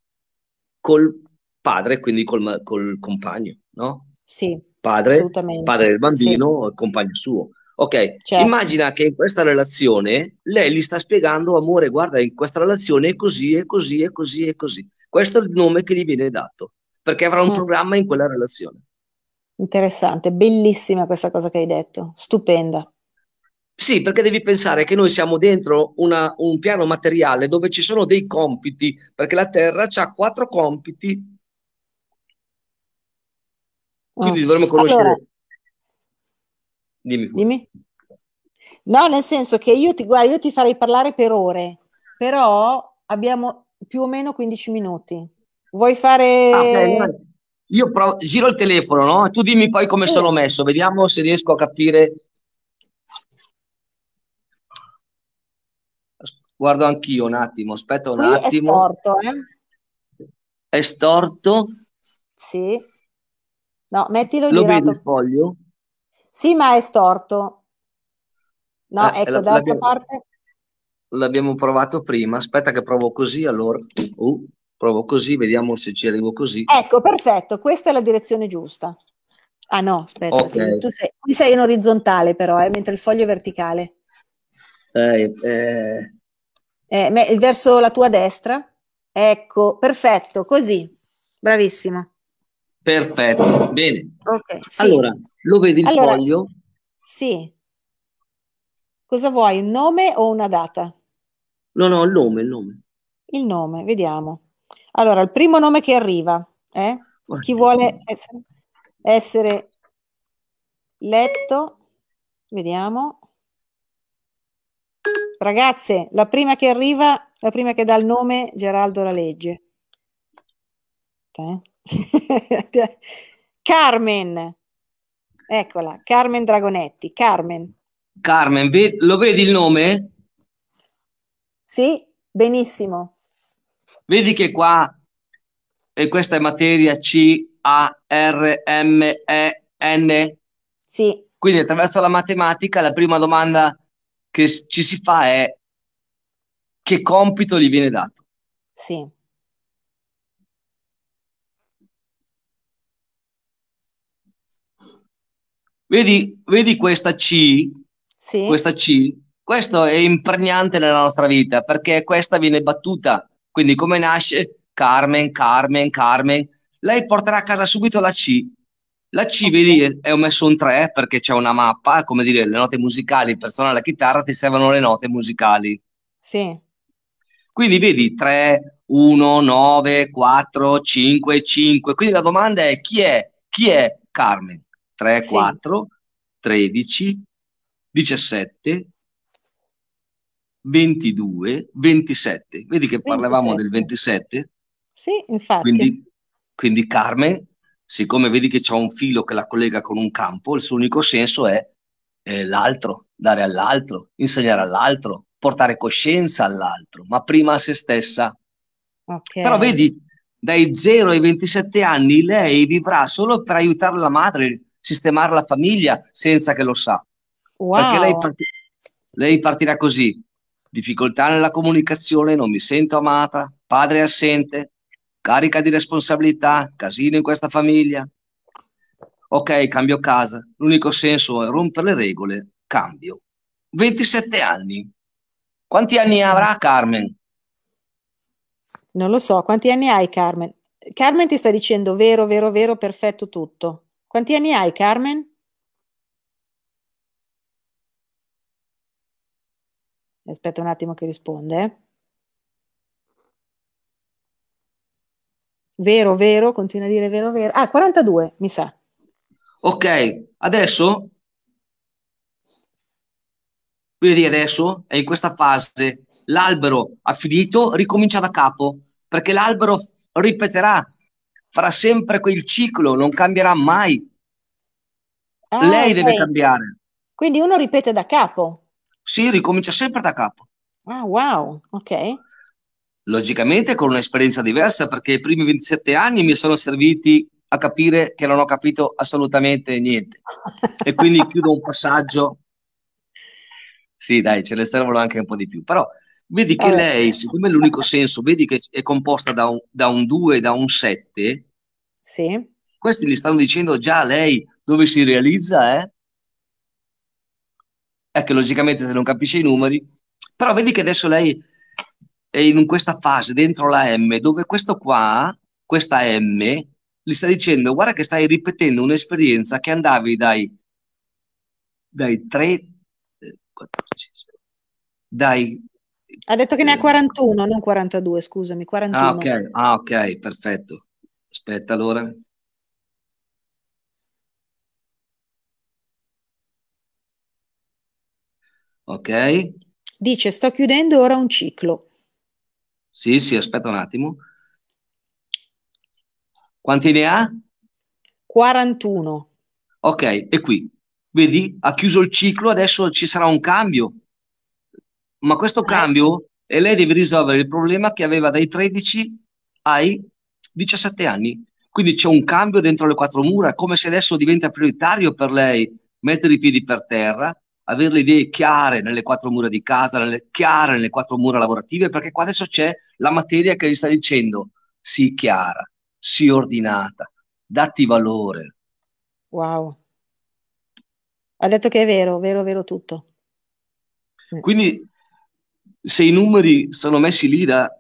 col padre, quindi col, col compagno, no? Sì padre, padre del bambino, sì. compagno suo. Ok, certo. immagina che in questa relazione lei gli sta spiegando, amore, guarda, in questa relazione è così e così e così e così. Questo è il nome che gli viene dato, perché avrà un mm. programma in quella relazione. Interessante, bellissima questa cosa che hai detto, stupenda. Sì, perché devi pensare che noi siamo dentro una, un piano materiale dove ci sono dei compiti, perché la Terra ha quattro compiti quindi ah. dovremmo conoscere. Allora, dimmi. dimmi. No, nel senso che io ti, guarda, io ti farei parlare per ore, però abbiamo più o meno 15 minuti. Vuoi fare... Ah, Io provo, giro il telefono, no? tu dimmi poi come sì. sono messo, vediamo se riesco a capire. Guardo anch'io un attimo, aspetta un Qui attimo. È storto, eh? È storto? Sì. No, mettilo Lo girato. Vedi il foglio? Sì, ma è storto. No, eh, ecco, la, dall'altra parte... L'abbiamo provato prima. Aspetta che provo così, allora. Uh, provo così, vediamo se ci arrivo così. Ecco, perfetto. Questa è la direzione giusta. Ah no, aspetta, okay. tu sei, sei in orizzontale però, eh, mentre il foglio è verticale. Eh, eh. Eh, verso la tua destra. Ecco, perfetto, così. Bravissimo. Perfetto, bene. Okay, sì. Allora, lo vedi il allora, foglio? Sì. Cosa vuoi, un nome o una data? No, no, il nome, il nome. Il nome, vediamo. Allora, il primo nome che arriva, eh? chi vuole essere, essere letto, vediamo. Ragazze, la prima che arriva, la prima che dà il nome, Geraldo la legge. Okay. *laughs* Carmen, eccola, Carmen Dragonetti, Carmen. Carmen, lo vedi il nome? Sì, benissimo. Vedi che qua, e questa è materia C, A, R, M, E, N? Sì. Quindi attraverso la matematica la prima domanda che ci si fa è che compito gli viene dato? Sì. Vedi, vedi questa C? Sì. Questa C? Questo è impregnante nella nostra vita perché questa viene battuta. Quindi come nasce Carmen, Carmen, Carmen? Lei porterà a casa subito la C. La C, okay. vedi, è messo un 3 perché c'è una mappa, come dire, le note musicali per suonare la chitarra ti servono le note musicali. Sì. Quindi vedi 3, 1, 9, 4, 5, 5. Quindi la domanda è chi è? Chi è Carmen? 3, sì. 4, 13, 17, 22, 27. Vedi che parlavamo 27. del 27? Sì, infatti. Quindi, quindi Carmen, siccome vedi che c'è un filo che la collega con un campo, il suo unico senso è eh, l'altro, dare all'altro, insegnare all'altro, portare coscienza all'altro, ma prima a se stessa. Okay. Però vedi, dai 0 ai 27 anni lei vivrà solo per aiutare la madre, sistemare la famiglia senza che lo sa. Wow. Perché lei, parti- lei partirà così. Difficoltà nella comunicazione, non mi sento amata, padre assente, carica di responsabilità, casino in questa famiglia. Ok, cambio casa. L'unico senso è rompere le regole, cambio. 27 anni. Quanti anni avrà Carmen? Non lo so, quanti anni hai Carmen? Carmen ti sta dicendo vero, vero, vero, perfetto tutto. Quanti anni hai, Carmen? Aspetta un attimo che risponde. Eh. Vero, vero, continua a dire vero, vero. Ah, 42, mi sa. Ok, adesso quindi adesso è in questa fase l'albero ha finito, ricomincia da capo, perché l'albero ripeterà farà sempre quel ciclo, non cambierà mai. Ah, Lei okay. deve cambiare. Quindi uno ripete da capo. Sì, ricomincia sempre da capo. Ah, wow, ok. Logicamente con un'esperienza diversa perché i primi 27 anni mi sono serviti a capire che non ho capito assolutamente niente. e quindi chiudo un passaggio. *laughs* Sì, dai, ce ne servono anche un po' di più, però Vedi che lei, siccome è l'unico senso, vedi che è composta da un, 2 e da un 7, sì. questi gli stanno dicendo già lei dove si realizza, eh? È che logicamente se non capisce i numeri, però vedi che adesso lei è in questa fase dentro la M, dove questo qua, questa M, gli sta dicendo guarda che stai ripetendo un'esperienza che andavi dai, dai 3, 14, dai ha detto che ne ha 41, eh. non 42, scusami, 41. Ah, ok, ah, okay perfetto. Aspetta allora. Ok. Dice, sto chiudendo ora un ciclo. Sì, sì, aspetta un attimo. Quanti ne ha? 41. Ok, e qui, vedi, ha chiuso il ciclo, adesso ci sarà un cambio ma questo eh. cambio e lei deve risolvere il problema che aveva dai 13 ai 17 anni. Quindi c'è un cambio dentro le quattro mura, come se adesso diventa prioritario per lei mettere i piedi per terra, avere le idee chiare nelle quattro mura di casa, nelle, chiare nelle quattro mura lavorative, perché qua adesso c'è la materia che gli sta dicendo sii chiara, sii ordinata, datti valore. Wow. Ha detto che è vero, vero, vero tutto. Quindi se i numeri sono messi lì da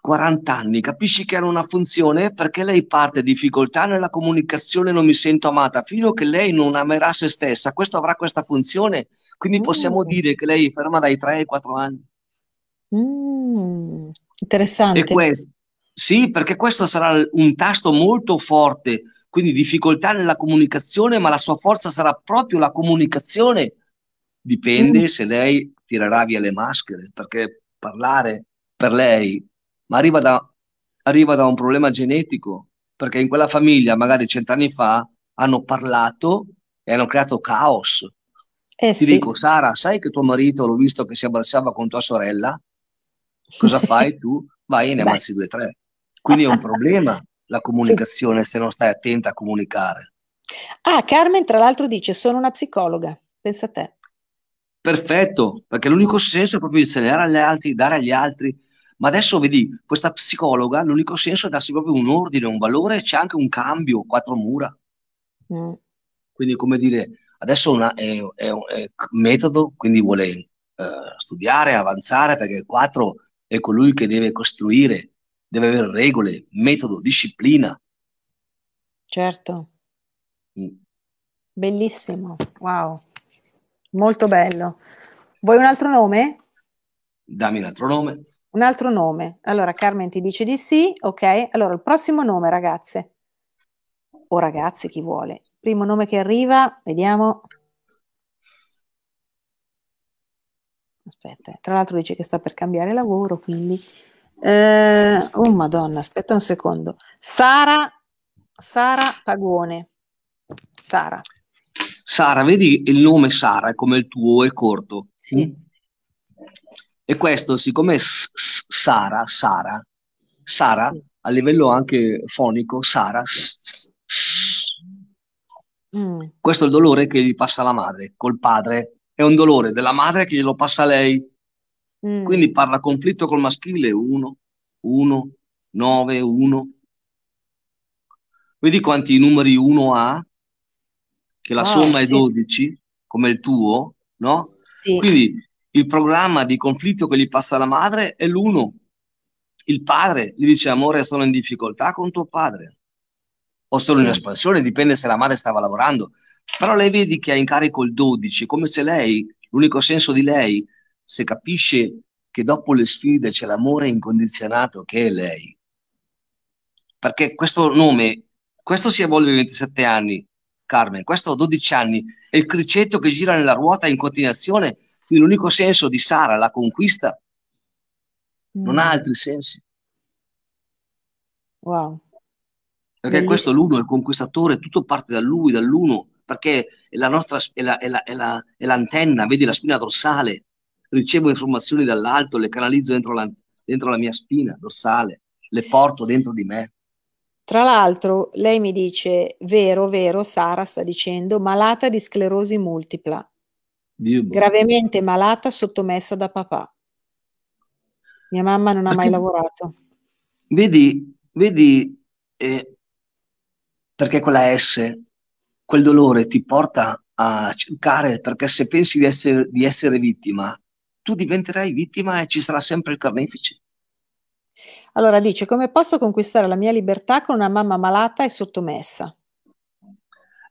40 anni, capisci che era una funzione perché lei parte difficoltà nella comunicazione, non mi sento amata, fino a che lei non amerà se stessa, questo avrà questa funzione, quindi mm. possiamo dire che lei è ferma dai 3 ai 4 anni. Mm. Interessante. Questo, sì, perché questo sarà un tasto molto forte, quindi difficoltà nella comunicazione, ma la sua forza sarà proprio la comunicazione dipende mm. se lei tirerà via le maschere, perché parlare per lei, ma arriva da, arriva da un problema genetico, perché in quella famiglia, magari cent'anni fa, hanno parlato e hanno creato caos. Eh, Ti sì. dico, Sara, sai che tuo marito l'ho visto che si abbracciava con tua sorella? Cosa *laughs* fai tu? Vai e ne ammazzi due o tre. Quindi è un problema la comunicazione sì. se non stai attenta a comunicare. Ah, Carmen tra l'altro dice sono una psicologa, pensa a te perfetto, perché l'unico senso è proprio insegnare agli altri, dare agli altri. Ma adesso vedi, questa psicologa, l'unico senso è darsi proprio un ordine, un valore, c'è anche un cambio, quattro mura. Mm. Quindi come dire, adesso una, è, è, è metodo, quindi vuole eh, studiare, avanzare, perché quattro è colui che deve costruire, deve avere regole, metodo, disciplina. Certo. Mm. Bellissimo, wow. Molto bello. Vuoi un altro nome? Dammi un altro nome. Un altro nome. Allora, Carmen ti dice di sì, ok. Allora, il prossimo nome, ragazze. O ragazze, chi vuole. Primo nome che arriva, vediamo. Aspetta, tra l'altro dice che sta per cambiare lavoro, quindi... Eh, oh madonna, aspetta un secondo. Sara, Sara Pagone. Sara. Sara, vedi il nome Sara è come il tuo, è corto. Sì. E questo, siccome è Sara, Sara, Sara, sì. a livello anche fonico, Sara, s- mm. questo è il dolore che gli passa la madre, col padre. È un dolore della madre che glielo passa lei. Mm. Quindi parla conflitto col maschile 1, 1, 9, 1. Vedi quanti numeri 1 ha? che la ah, somma sì. è 12, come il tuo, no? Sì. Quindi il programma di conflitto che gli passa la madre è l'uno. Il padre gli dice, amore, sono in difficoltà con tuo padre. O sono sì. in espansione, dipende se la madre stava lavorando. Però lei vedi che ha in carico il 12, come se lei, l'unico senso di lei, se capisce che dopo le sfide c'è l'amore incondizionato che è lei. Perché questo nome, questo si evolve in 27 anni, Carmen, questo a 12 anni, è il criceto che gira nella ruota in continuazione, quindi l'unico senso di Sara, la conquista, mm. non ha mm. altri sensi. Wow. Perché Bellissimo. questo è l'uno, il conquistatore, tutto parte da lui, dall'uno, perché è la nostra, è, la, è, la, è, la, è l'antenna, vedi la spina dorsale, ricevo informazioni dall'alto, le canalizzo dentro la, dentro la mia spina dorsale, le porto dentro di me. Tra l'altro, lei mi dice, vero, vero, Sara sta dicendo, malata di sclerosi multipla, Dio boh. gravemente buono. malata sottomessa da papà. Mia mamma non ha Perché, mai lavorato. Vedi, vedi eh, perché quella S, quel dolore ti porta a cercare, perché se pensi di essere, di essere vittima, tu diventerai vittima e ci sarà sempre il carnefice. Allora dice, come posso conquistare la mia libertà con una mamma malata e sottomessa?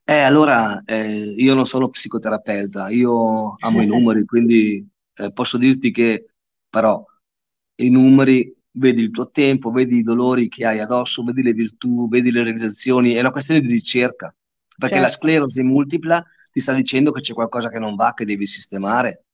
Eh, allora, eh, io non sono psicoterapeuta, io amo i *laughs* numeri, quindi eh, posso dirti che però i numeri, vedi il tuo tempo, vedi i dolori che hai addosso, vedi le virtù, vedi le realizzazioni, è una questione di ricerca, perché certo. la sclerosi multipla ti sta dicendo che c'è qualcosa che non va, che devi sistemare.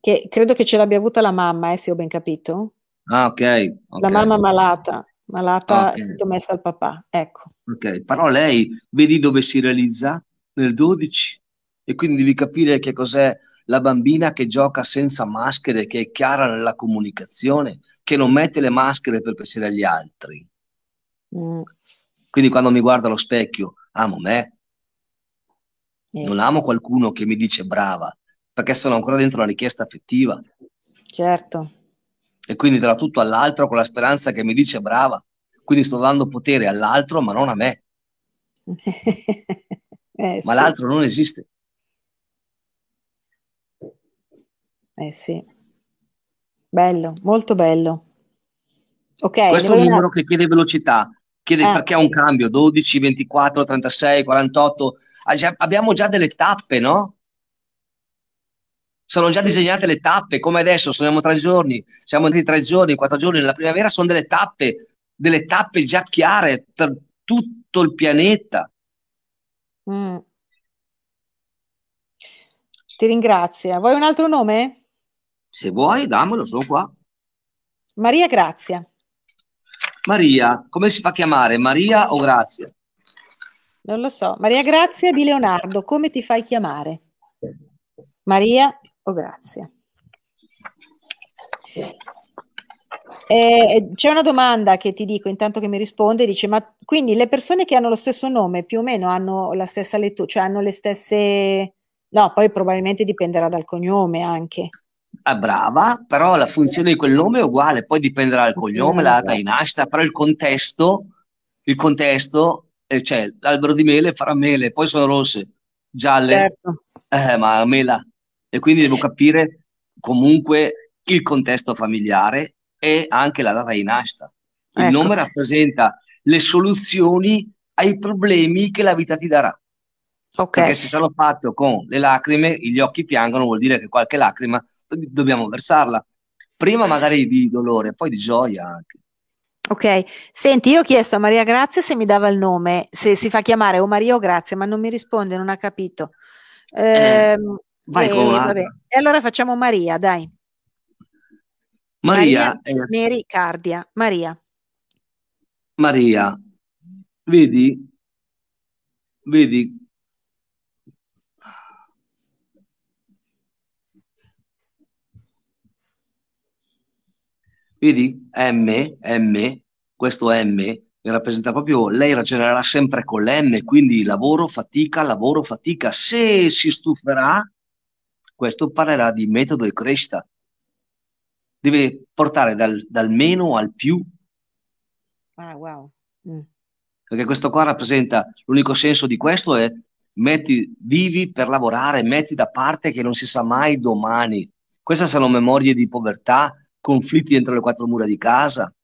Che credo che ce l'abbia avuta la mamma, eh, se ho ben capito. Ah, ok. La mamma malata, malata okay. messa al papà, ecco. Ok, però lei vedi dove si realizza nel 12 e quindi devi capire che cos'è la bambina che gioca senza maschere, che è chiara nella comunicazione, che non mette le maschere per piacere agli altri. Mm. Quindi quando mi guarda allo specchio, amo me. Eh. Non amo qualcuno che mi dice brava, perché sono ancora dentro la richiesta affettiva. Certo e quindi darà tutto all'altro con la speranza che mi dice brava. Quindi sto dando potere all'altro, ma non a me. *laughs* eh, ma sì. l'altro non esiste. Eh sì. Bello, molto bello. Okay, Questo è un numero che chiede velocità, chiede ah, perché ha un cambio, 12, 24, 36, 48. Abbiamo già delle tappe, no? sono già sì. disegnate le tappe, come adesso siamo tre giorni, siamo andati tre giorni, quattro giorni, nella primavera sono delle tappe, delle tappe già chiare per tutto il pianeta. Mm. Ti ringrazio. Vuoi un altro nome? Se vuoi, dammelo, sono qua. Maria Grazia. Maria, come si fa a chiamare? Maria o Grazia? Non lo so. Maria Grazia di Leonardo, come ti fai chiamare? Maria Oh, grazie. Eh, eh, c'è una domanda che ti dico intanto che mi risponde, dice ma quindi le persone che hanno lo stesso nome più o meno hanno la stessa lettura, cioè hanno le stesse... No, poi probabilmente dipenderà dal cognome anche. Ah, brava, però la funzione di quel nome è uguale, poi dipenderà dal cognome, la data di nascita, però il contesto, il contesto, eh, cioè l'albero di mele farà mele, poi sono rosse, gialle, certo. eh, ma mela, e quindi devo capire comunque il contesto familiare e anche la data di nascita. Il ecco. nome rappresenta le soluzioni ai problemi che la vita ti darà. Okay. Perché se ce l'ho fatto con le lacrime, gli occhi piangono, vuol dire che qualche lacrima dobbiamo versarla. Prima magari di dolore, poi di gioia anche. Ok, senti, io ho chiesto a Maria Grazia se mi dava il nome, se si fa chiamare o Maria o Grazia, ma non mi risponde, non ha capito. Eh, eh. Vai e, vabbè. e allora facciamo Maria, dai. Maria, Neri, è... Cardia, Maria. Maria, vedi, vedi, vedi, M, M, questo M rappresenta proprio, lei ragionerà sempre con l'M, quindi lavoro, fatica, lavoro, fatica, se si stuferà questo parlerà di metodo di crescita. Deve portare dal, dal meno al più. Ah, wow. Mm. Perché questo qua rappresenta, l'unico senso di questo è metti, vivi per lavorare, metti da parte che non si sa mai domani. Queste sono memorie di povertà, conflitti entro le quattro mura di casa,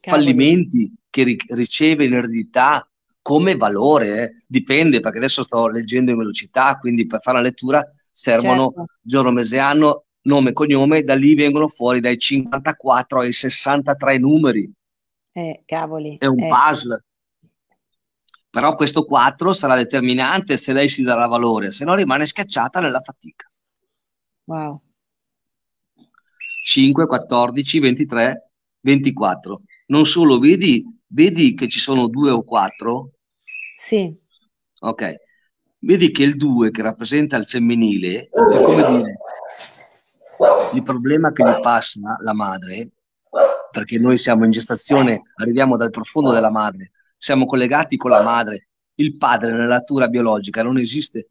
Cavoli. fallimenti che ri- riceve in eredità come valore, eh. dipende perché adesso sto leggendo in velocità, quindi per fare la lettura servono certo. giorno, mese, anno, nome e cognome, da lì vengono fuori dai 54 ai 63 numeri. Eh, cavoli. È un eh. puzzle. Però questo 4 sarà determinante se lei si darà valore, se no rimane schiacciata nella fatica. Wow. 5, 14, 23, 24. Non solo, vedi, vedi che ci sono due o quattro? Sì. Ok, vedi che il 2 che rappresenta il femminile è come dire il problema che gli passa la madre perché noi siamo in gestazione arriviamo dal profondo della madre siamo collegati con la madre il padre nella natura biologica non esiste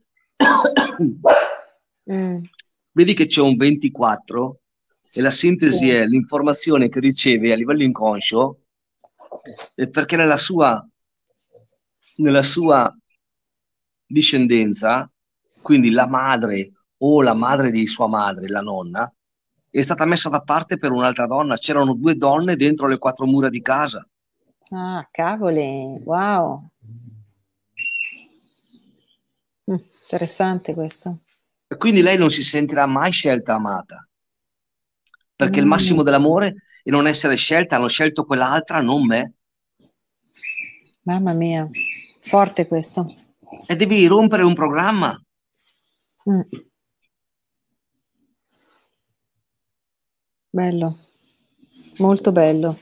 mm. vedi che c'è un 24 e la sintesi è l'informazione che riceve a livello inconscio perché nella sua, nella sua discendenza, quindi la madre o la madre di sua madre, la nonna, è stata messa da parte per un'altra donna. C'erano due donne dentro le quattro mura di casa. Ah, cavoli, wow. Mm, interessante questo. E quindi lei non si sentirà mai scelta amata, perché mm. il massimo dell'amore è non essere scelta, hanno scelto quell'altra, non me. Mamma mia, forte questo e devi rompere un programma. Mm. Bello, molto bello.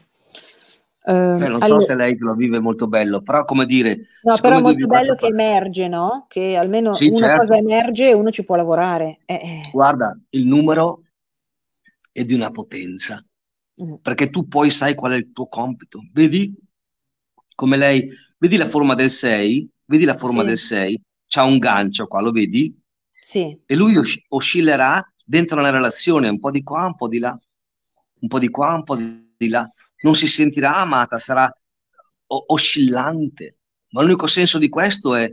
Ehm, eh, non allora... so se lei lo vive molto bello, però come dire... No, però molto bello che emerge, no? Che almeno sì, una certo. cosa emerge e uno ci può lavorare. Eh, eh. Guarda, il numero è di una potenza, mm. perché tu poi sai qual è il tuo compito. Vedi, come lei, vedi la forma del 6? Vedi la forma sì. del 6? C'ha un gancio qua, lo vedi? Sì. E lui os- oscillerà dentro una relazione, un po' di qua, un po' di là, un po' di qua, un po' di là. Non si sentirà amata, sarà o- oscillante. Ma l'unico senso di questo è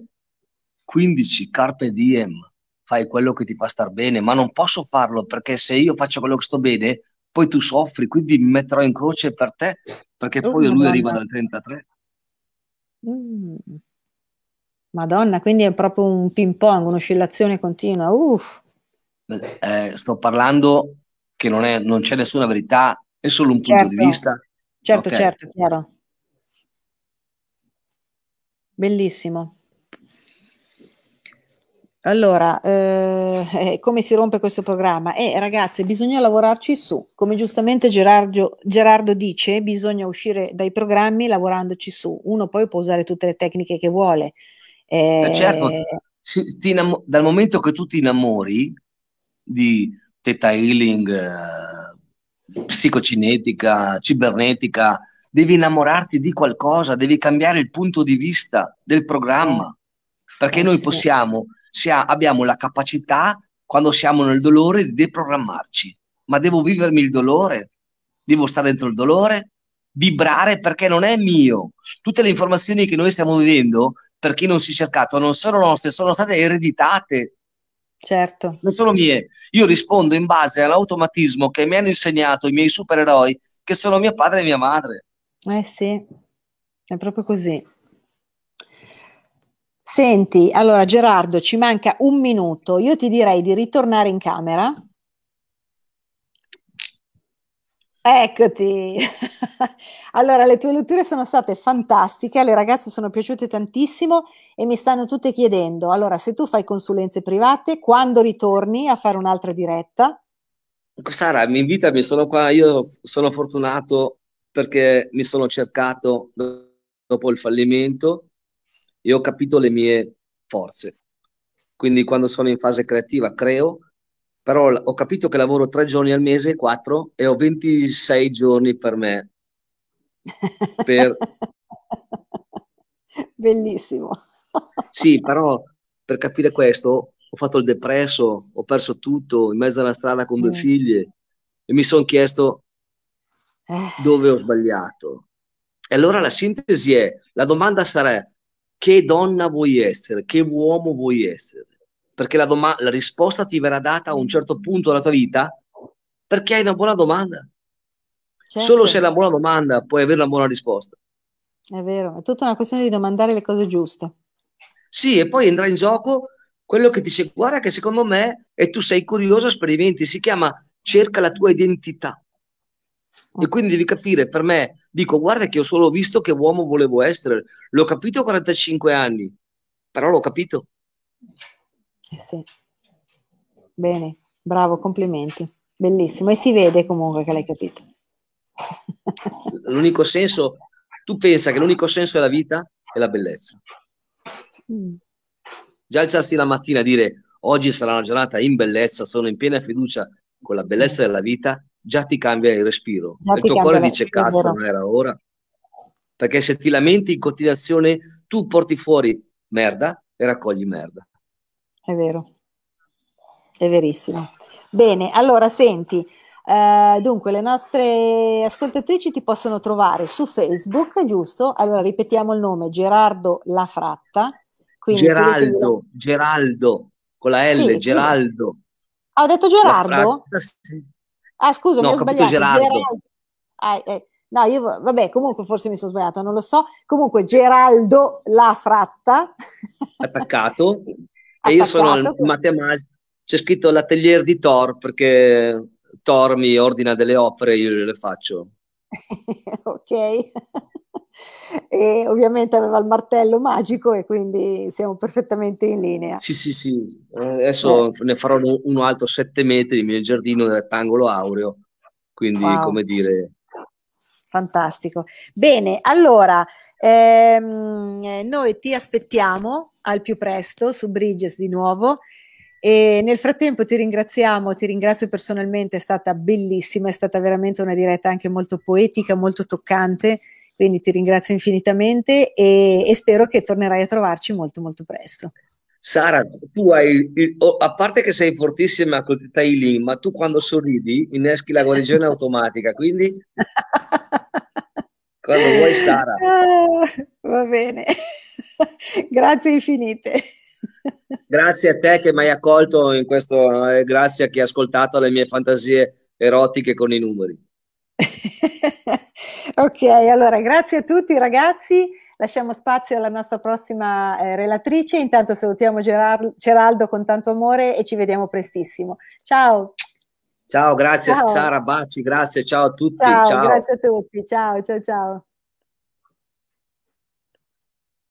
15 carpe diem, fai quello che ti fa star bene, ma non posso farlo perché se io faccio quello che sto bene, poi tu soffri, quindi mi metterò in croce per te, perché oh, poi lui arriva dal 33. Mm. Madonna, quindi è proprio un ping pong, un'oscillazione continua. Uff. Eh, sto parlando che non, è, non, c'è nessuna verità, è solo un certo. punto di certo. vista. Certo, okay. certo, chiaro. Bellissimo. Allora, eh, eh, come si rompe questo programma? Eh, ragazze, bisogna lavorarci su. Come giustamente Gerardo, Gerardo, dice, bisogna uscire dai programmi lavorandoci su. Uno poi può usare tutte le tecniche che vuole. Eh, certo, eh, si, innamo- dal momento che tu ti innamori di teta healing, eh, psicocinetica, cibernetica, devi innamorarti di qualcosa, devi cambiare il punto di vista del programma, eh. perché noi possiamo ha, abbiamo la capacità, quando siamo nel dolore, di deprogrammarci. Ma devo vivermi il dolore? Devo stare dentro il dolore? Vibrare perché non è mio. Tutte le informazioni che noi stiamo vivendo, per chi non si è cercato, non sono nostre, sono state ereditate. Certo. Non sono mie. Io rispondo in base all'automatismo che mi hanno insegnato i miei supereroi, che sono mio padre e mia madre. Eh sì, è proprio così. Senti, allora Gerardo, ci manca un minuto. Io ti direi di ritornare in camera. Eccoti. *laughs* allora, le tue letture sono state fantastiche, le ragazze sono piaciute tantissimo e mi stanno tutte chiedendo, allora, se tu fai consulenze private, quando ritorni a fare un'altra diretta? Sara, mi invitami, sono qua, io sono fortunato perché mi sono cercato dopo il fallimento e ho capito le mie forze. Quindi quando sono in fase creativa creo, però ho capito che lavoro tre giorni al mese, quattro, e ho 26 giorni per me. *laughs* Per... Bellissimo. *laughs* Sì, però per capire questo ho fatto il depresso, ho perso tutto in mezzo alla strada con due mm. figlie e mi sono chiesto eh. dove ho sbagliato. E allora la sintesi è, la domanda sarebbe, che donna vuoi essere, che uomo vuoi essere, perché la, doma- la risposta ti verrà data a un certo punto della tua vita perché hai una buona domanda. Certo. Solo se hai una buona domanda puoi avere una buona risposta. È vero, è tutta una questione di domandare le cose giuste. Sì, e poi entra in gioco quello che ti dice, guarda che secondo me, e tu sei curioso, sperimenti, si chiama cerca la tua identità. E quindi devi capire, per me, dico guarda che ho solo visto che uomo volevo essere, l'ho capito a 45 anni, però l'ho capito. Eh sì. Bene, bravo, complimenti, bellissimo e si vede comunque che l'hai capito. *laughs* l'unico senso, tu pensa che l'unico senso è la vita e la bellezza. Mm. Già alzarsi la mattina e dire oggi sarà una giornata in bellezza, sono in piena fiducia con la bellezza della vita, già ti cambia il respiro. Già il tuo cuore dice cazzo, non era ora. Perché se ti lamenti in continuazione, tu porti fuori merda e raccogli merda. È vero, è verissimo. Bene, allora senti, Uh, dunque, le nostre ascoltatrici ti possono trovare su Facebook, giusto? Allora ripetiamo il nome: Gerardo La Fratta. Geraldo, Geraldo con la L, sì, Geraldo. Sì. Ah, ho detto Gerardo? Fratta, sì. Ah, scusa, no, mi ho sbagliato. Gerardo. Gerardo. Ah, eh. No, io vabbè, comunque forse mi sono sbagliato, non lo so. Comunque Geraldo La Fratta attaccato, *laughs* e io sono il matematico. C'è scritto l'atelier di Thor perché Thor mi ordina delle opere e io le faccio. *laughs* ok? e ovviamente aveva il martello magico e quindi siamo perfettamente in linea. Sì, sì, sì. Eh, adesso eh. ne farò uno alto 7 metri nel giardino del rettangolo aureo. Quindi, wow. come dire... Fantastico. Bene, allora... Ehm, noi ti aspettiamo al più presto su Bridges di nuovo e nel frattempo ti ringraziamo, ti ringrazio personalmente, è stata bellissima, è stata veramente una diretta anche molto poetica, molto toccante, quindi ti ringrazio infinitamente e, e spero che tornerai a trovarci molto molto presto. Sara, tu hai, il, a parte che sei fortissima con il tailing, ma tu quando sorridi inneschi la guarigione *laughs* automatica, quindi quando vuoi Sara. Ah, va bene, *laughs* grazie infinite. Grazie a te che mi hai accolto in questo, eh, grazie a chi ha ascoltato le mie fantasie erotiche con i numeri. *laughs* ok, allora grazie a tutti ragazzi, lasciamo spazio alla nostra prossima eh, relatrice, intanto salutiamo Gerar- Geraldo con tanto amore e ci vediamo prestissimo. Ciao! Ciao, grazie ciao. Sara Baci, grazie, ciao a tutti. Ciao, ciao. grazie a tutti, ciao, ciao, ciao.